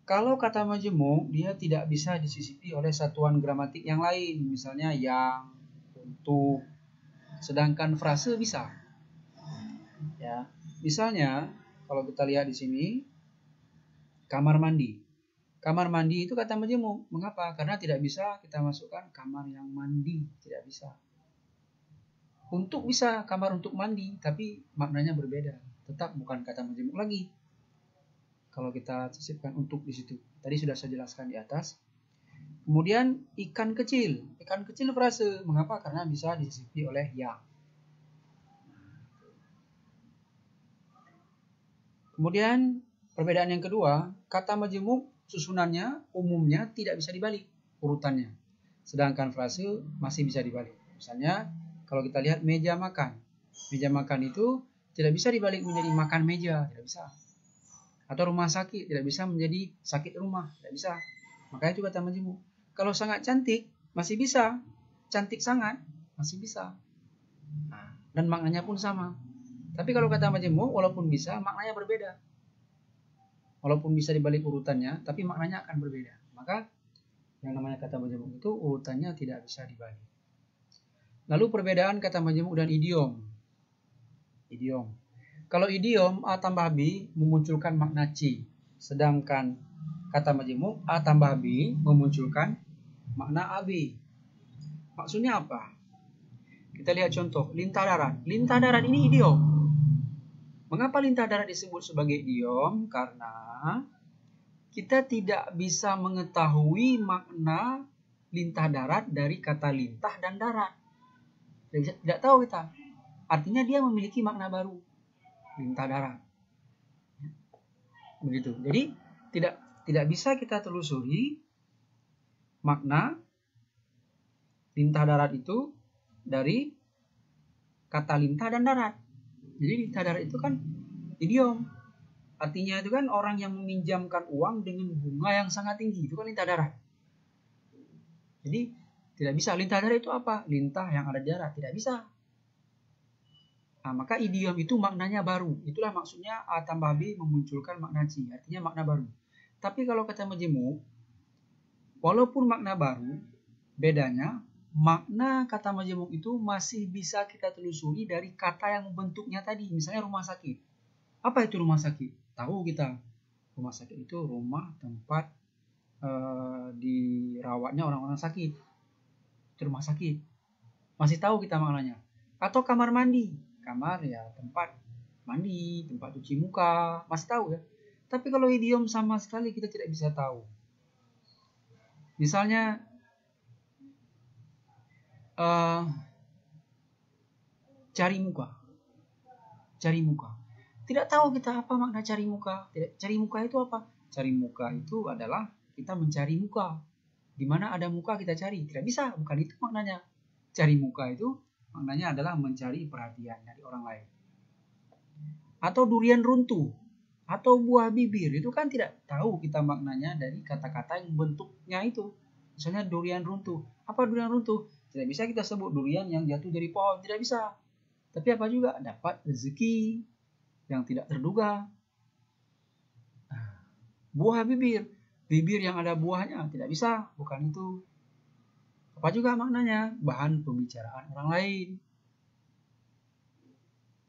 Kalau kata majemuk, dia tidak bisa disisipi oleh satuan gramatik yang lain, misalnya yang, untuk, sedangkan frase bisa. Ya, misalnya kalau kita lihat di sini, kamar mandi. Kamar mandi itu kata majemuk. Mengapa? Karena tidak bisa kita masukkan kamar yang mandi, tidak bisa. Untuk bisa kamar untuk mandi, tapi maknanya berbeda. Tetap bukan kata menjemuk lagi. Kalau kita sisipkan untuk di situ. Tadi sudah saya jelaskan di atas. Kemudian ikan kecil. Ikan kecil frase. Mengapa? Karena bisa disisipi oleh ya. Kemudian perbedaan yang kedua, kata majemuk susunannya umumnya tidak bisa dibalik urutannya. Sedangkan frase masih bisa dibalik. Misalnya kalau kita lihat meja makan, meja makan itu tidak bisa dibalik menjadi makan meja, tidak bisa. Atau rumah sakit, tidak bisa menjadi sakit rumah, tidak bisa. Makanya itu kata majemuk. Kalau sangat cantik, masih bisa. Cantik sangat, masih bisa. Nah, dan maknanya pun sama. Tapi kalau kata majemuk, walaupun bisa, maknanya berbeda. Walaupun bisa dibalik urutannya, tapi maknanya akan berbeda. Maka yang namanya kata majemuk itu urutannya tidak bisa dibalik. Lalu perbedaan kata majemuk dan idiom. Idiom. Kalau idiom A tambah B memunculkan makna C. Sedangkan kata majemuk A tambah B memunculkan makna AB. Maksudnya apa? Kita lihat contoh, lintah darat. Lintah darat ini idiom. Mengapa lintah darat disebut sebagai idiom? Karena kita tidak bisa mengetahui makna lintah darat dari kata lintah dan darat tidak tahu kita artinya dia memiliki makna baru lintah darah begitu jadi tidak tidak bisa kita telusuri makna lintah darat itu dari kata lintah dan darat jadi lintah darat itu kan idiom artinya itu kan orang yang meminjamkan uang dengan bunga yang sangat tinggi itu kan lintah darat jadi tidak bisa. Lintah darah itu apa? Lintah yang ada darah. Tidak bisa. Nah, maka idiom itu maknanya baru. Itulah maksudnya A tambah B memunculkan makna C. Artinya makna baru. Tapi kalau kata majemuk, walaupun makna baru, bedanya makna kata majemuk itu masih bisa kita telusuri dari kata yang bentuknya tadi. Misalnya rumah sakit. Apa itu rumah sakit? Tahu kita. Rumah sakit itu rumah tempat uh, dirawatnya orang-orang sakit di rumah sakit masih tahu kita maknanya atau kamar mandi kamar ya tempat mandi tempat cuci muka masih tahu ya tapi kalau idiom sama sekali kita tidak bisa tahu misalnya uh, cari muka cari muka tidak tahu kita apa makna cari muka cari muka itu apa cari muka itu adalah kita mencari muka di mana ada muka kita cari tidak bisa bukan itu maknanya cari muka itu maknanya adalah mencari perhatian dari orang lain atau durian runtuh atau buah bibir itu kan tidak tahu kita maknanya dari kata-kata yang bentuknya itu misalnya durian runtuh apa durian runtuh tidak bisa kita sebut durian yang jatuh dari pohon tidak bisa tapi apa juga dapat rezeki yang tidak terduga nah, buah bibir bibir yang ada buahnya tidak bisa bukan itu apa juga maknanya bahan pembicaraan orang lain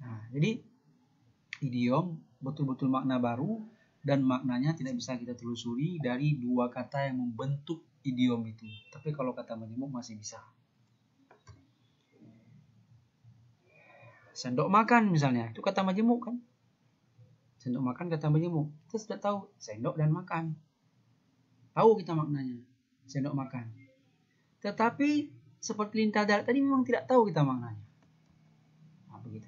nah jadi idiom betul-betul makna baru dan maknanya tidak bisa kita telusuri dari dua kata yang membentuk idiom itu tapi kalau kata menyemuk masih bisa sendok makan misalnya itu kata majemuk kan sendok makan kata majemuk kita sudah tahu sendok dan makan Tahu kita maknanya, sendok makan. Tetapi seperti lintah darat tadi memang tidak tahu kita maknanya. Nah, begitu.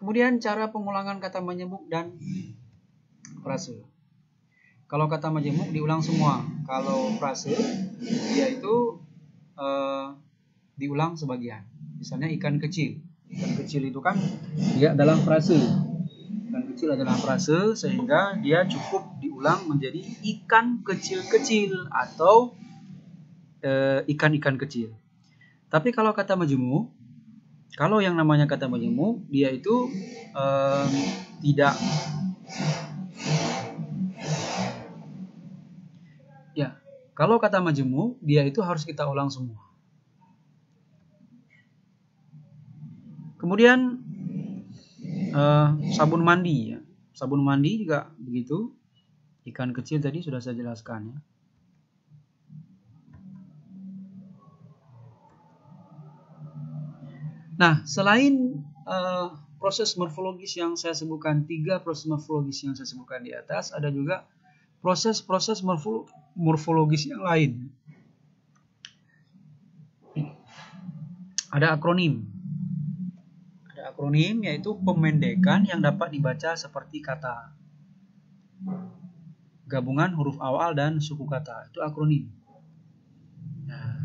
Kemudian cara pengulangan kata menyebut dan frase. Kalau kata majemuk diulang semua. Kalau frase dia itu uh, eh, diulang sebagian. Misalnya ikan kecil. Ikan kecil itu kan dia dalam frase kecil adalah frase sehingga dia cukup diulang menjadi ikan kecil-kecil atau eh, ikan-ikan e, kecil. Tapi kalau kata majemuk, kalau yang namanya kata majemuk dia itu e, tidak ya. Kalau kata majemuk dia itu harus kita ulang semua. Kemudian eh, sabun mandi ya. Sabun mandi juga begitu. Ikan kecil tadi sudah saya jelaskan ya. Nah, selain uh, proses morfologis yang saya sebutkan, tiga proses morfologis yang saya sebutkan di atas, ada juga proses-proses morfologis yang lain. Ada akronim akronim yaitu pemendekan yang dapat dibaca seperti kata. Gabungan huruf awal dan suku kata itu akronim. Nah.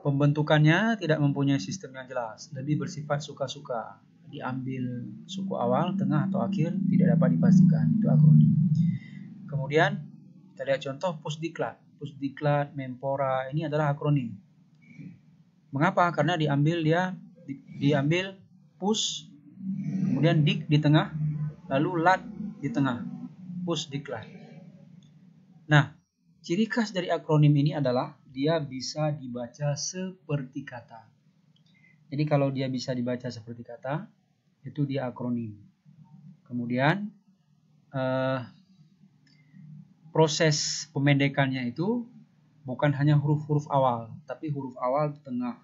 pembentukannya tidak mempunyai sistem yang jelas, lebih bersifat suka-suka. Diambil suku awal, tengah atau akhir tidak dapat dipastikan. Itu akronim. Kemudian kita lihat contoh pusdiklat. Pusdiklat, mempora ini adalah akronim Mengapa? Karena diambil dia diambil push kemudian dik di tengah lalu lat di tengah push dik lat. Nah, ciri khas dari akronim ini adalah dia bisa dibaca seperti kata. Jadi kalau dia bisa dibaca seperti kata, itu dia akronim. Kemudian eh, proses pemendekannya itu bukan hanya huruf-huruf awal, tapi huruf awal tengah,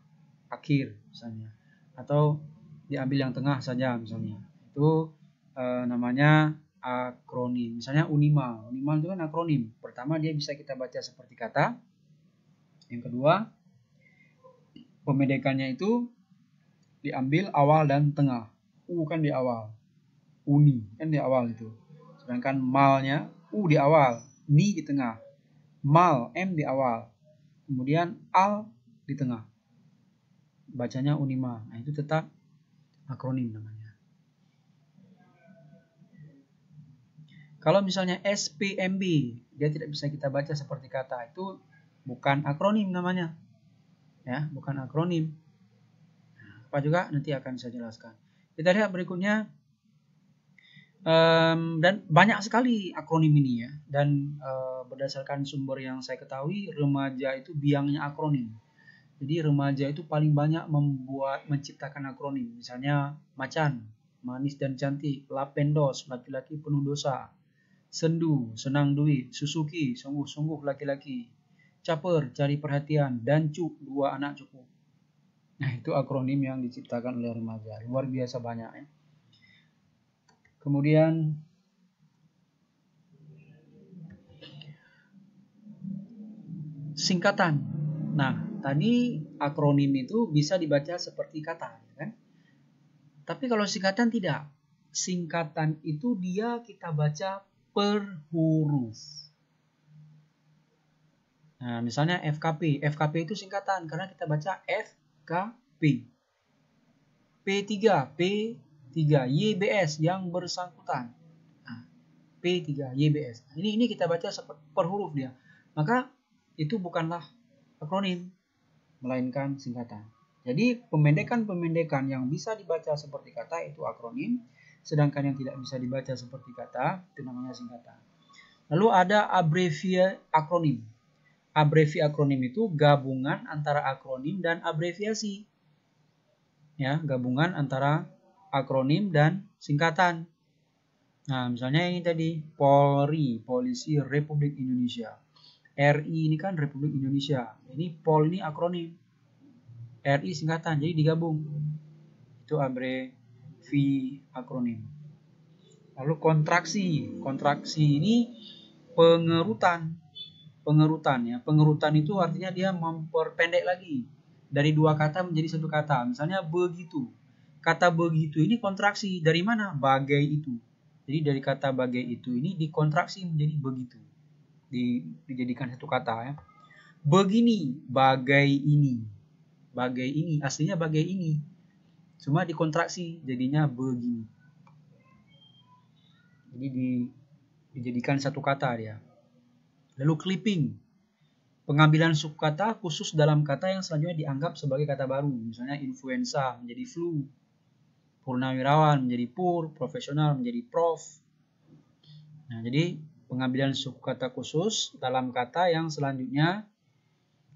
akhir misalnya, atau diambil yang tengah saja misalnya. Itu e, namanya akronim. Misalnya Unima, Unimal itu kan akronim. Pertama dia bisa kita baca seperti kata. Yang kedua pemedekannya itu diambil awal dan tengah. U kan di awal, uni kan di awal itu. Sedangkan malnya u di awal, ni di tengah mal m di awal kemudian al di tengah bacanya unima nah itu tetap akronim namanya kalau misalnya SPMB dia tidak bisa kita baca seperti kata itu bukan akronim namanya ya bukan akronim nah, apa juga nanti akan saya jelaskan kita lihat berikutnya Um, dan banyak sekali akronim ini ya. Dan uh, berdasarkan sumber yang saya ketahui, remaja itu biangnya akronim. Jadi remaja itu paling banyak membuat menciptakan akronim. Misalnya macan, manis dan cantik, lapendos, laki-laki penuh dosa, sendu, senang duit, Suzuki, sungguh-sungguh laki-laki, caper, cari perhatian, dan cuk, dua anak cukup. Nah, itu akronim yang diciptakan oleh remaja. Luar biasa banyak ya. Kemudian singkatan. Nah, tadi akronim itu bisa dibaca seperti kata, ya kan? Tapi kalau singkatan tidak. Singkatan itu dia kita baca per huruf. Nah, misalnya FKP. FKP itu singkatan karena kita baca FKP. P3, P 3 YBS yang bersangkutan. Nah, P3 YBS. Nah, ini ini kita baca per huruf dia. Maka itu bukanlah akronim melainkan singkatan. Jadi pemendekan-pemendekan yang bisa dibaca seperti kata itu akronim, sedangkan yang tidak bisa dibaca seperti kata itu namanya singkatan. Lalu ada abrevia akronim. Abrevi akronim itu gabungan antara akronim dan abreviasi. Ya, gabungan antara akronim dan singkatan. Nah, misalnya ini tadi, Polri, Polisi Republik Indonesia. RI ini kan Republik Indonesia. Ini Pol ini akronim. RI singkatan, jadi digabung. Itu V akronim. Lalu kontraksi. Kontraksi ini pengerutan. Pengerutan ya. Pengerutan itu artinya dia memperpendek lagi. Dari dua kata menjadi satu kata. Misalnya begitu Kata begitu ini kontraksi. Dari mana? Bagai itu. Jadi dari kata bagai itu ini dikontraksi menjadi begitu. Di, dijadikan satu kata ya. Begini, bagai ini. Bagai ini, aslinya bagai ini. Cuma dikontraksi jadinya begini. Jadi di, dijadikan satu kata ya. Lalu clipping. Pengambilan kata khusus dalam kata yang selanjutnya dianggap sebagai kata baru. Misalnya influenza menjadi flu purnawirawan menjadi pur, profesional menjadi prof. Nah, jadi pengambilan suku kata khusus dalam kata yang selanjutnya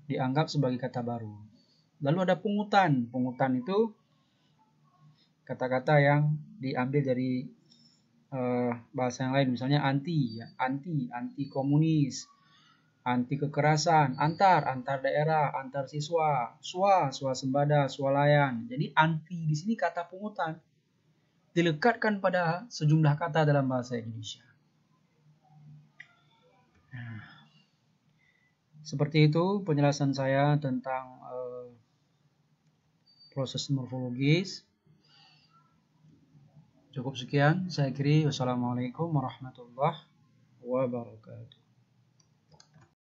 dianggap sebagai kata baru. Lalu ada pungutan. Pungutan itu kata-kata yang diambil dari uh, bahasa yang lain, misalnya anti, ya, anti, anti komunis, anti kekerasan, antar, antar daerah, antar siswa, swa, swasembada, swalayan. Jadi anti di sini kata pungutan dilekatkan pada sejumlah kata dalam bahasa Indonesia. Nah, seperti itu penjelasan saya tentang eh, proses morfologis. Cukup sekian, saya kiri. Wassalamualaikum warahmatullahi wabarakatuh.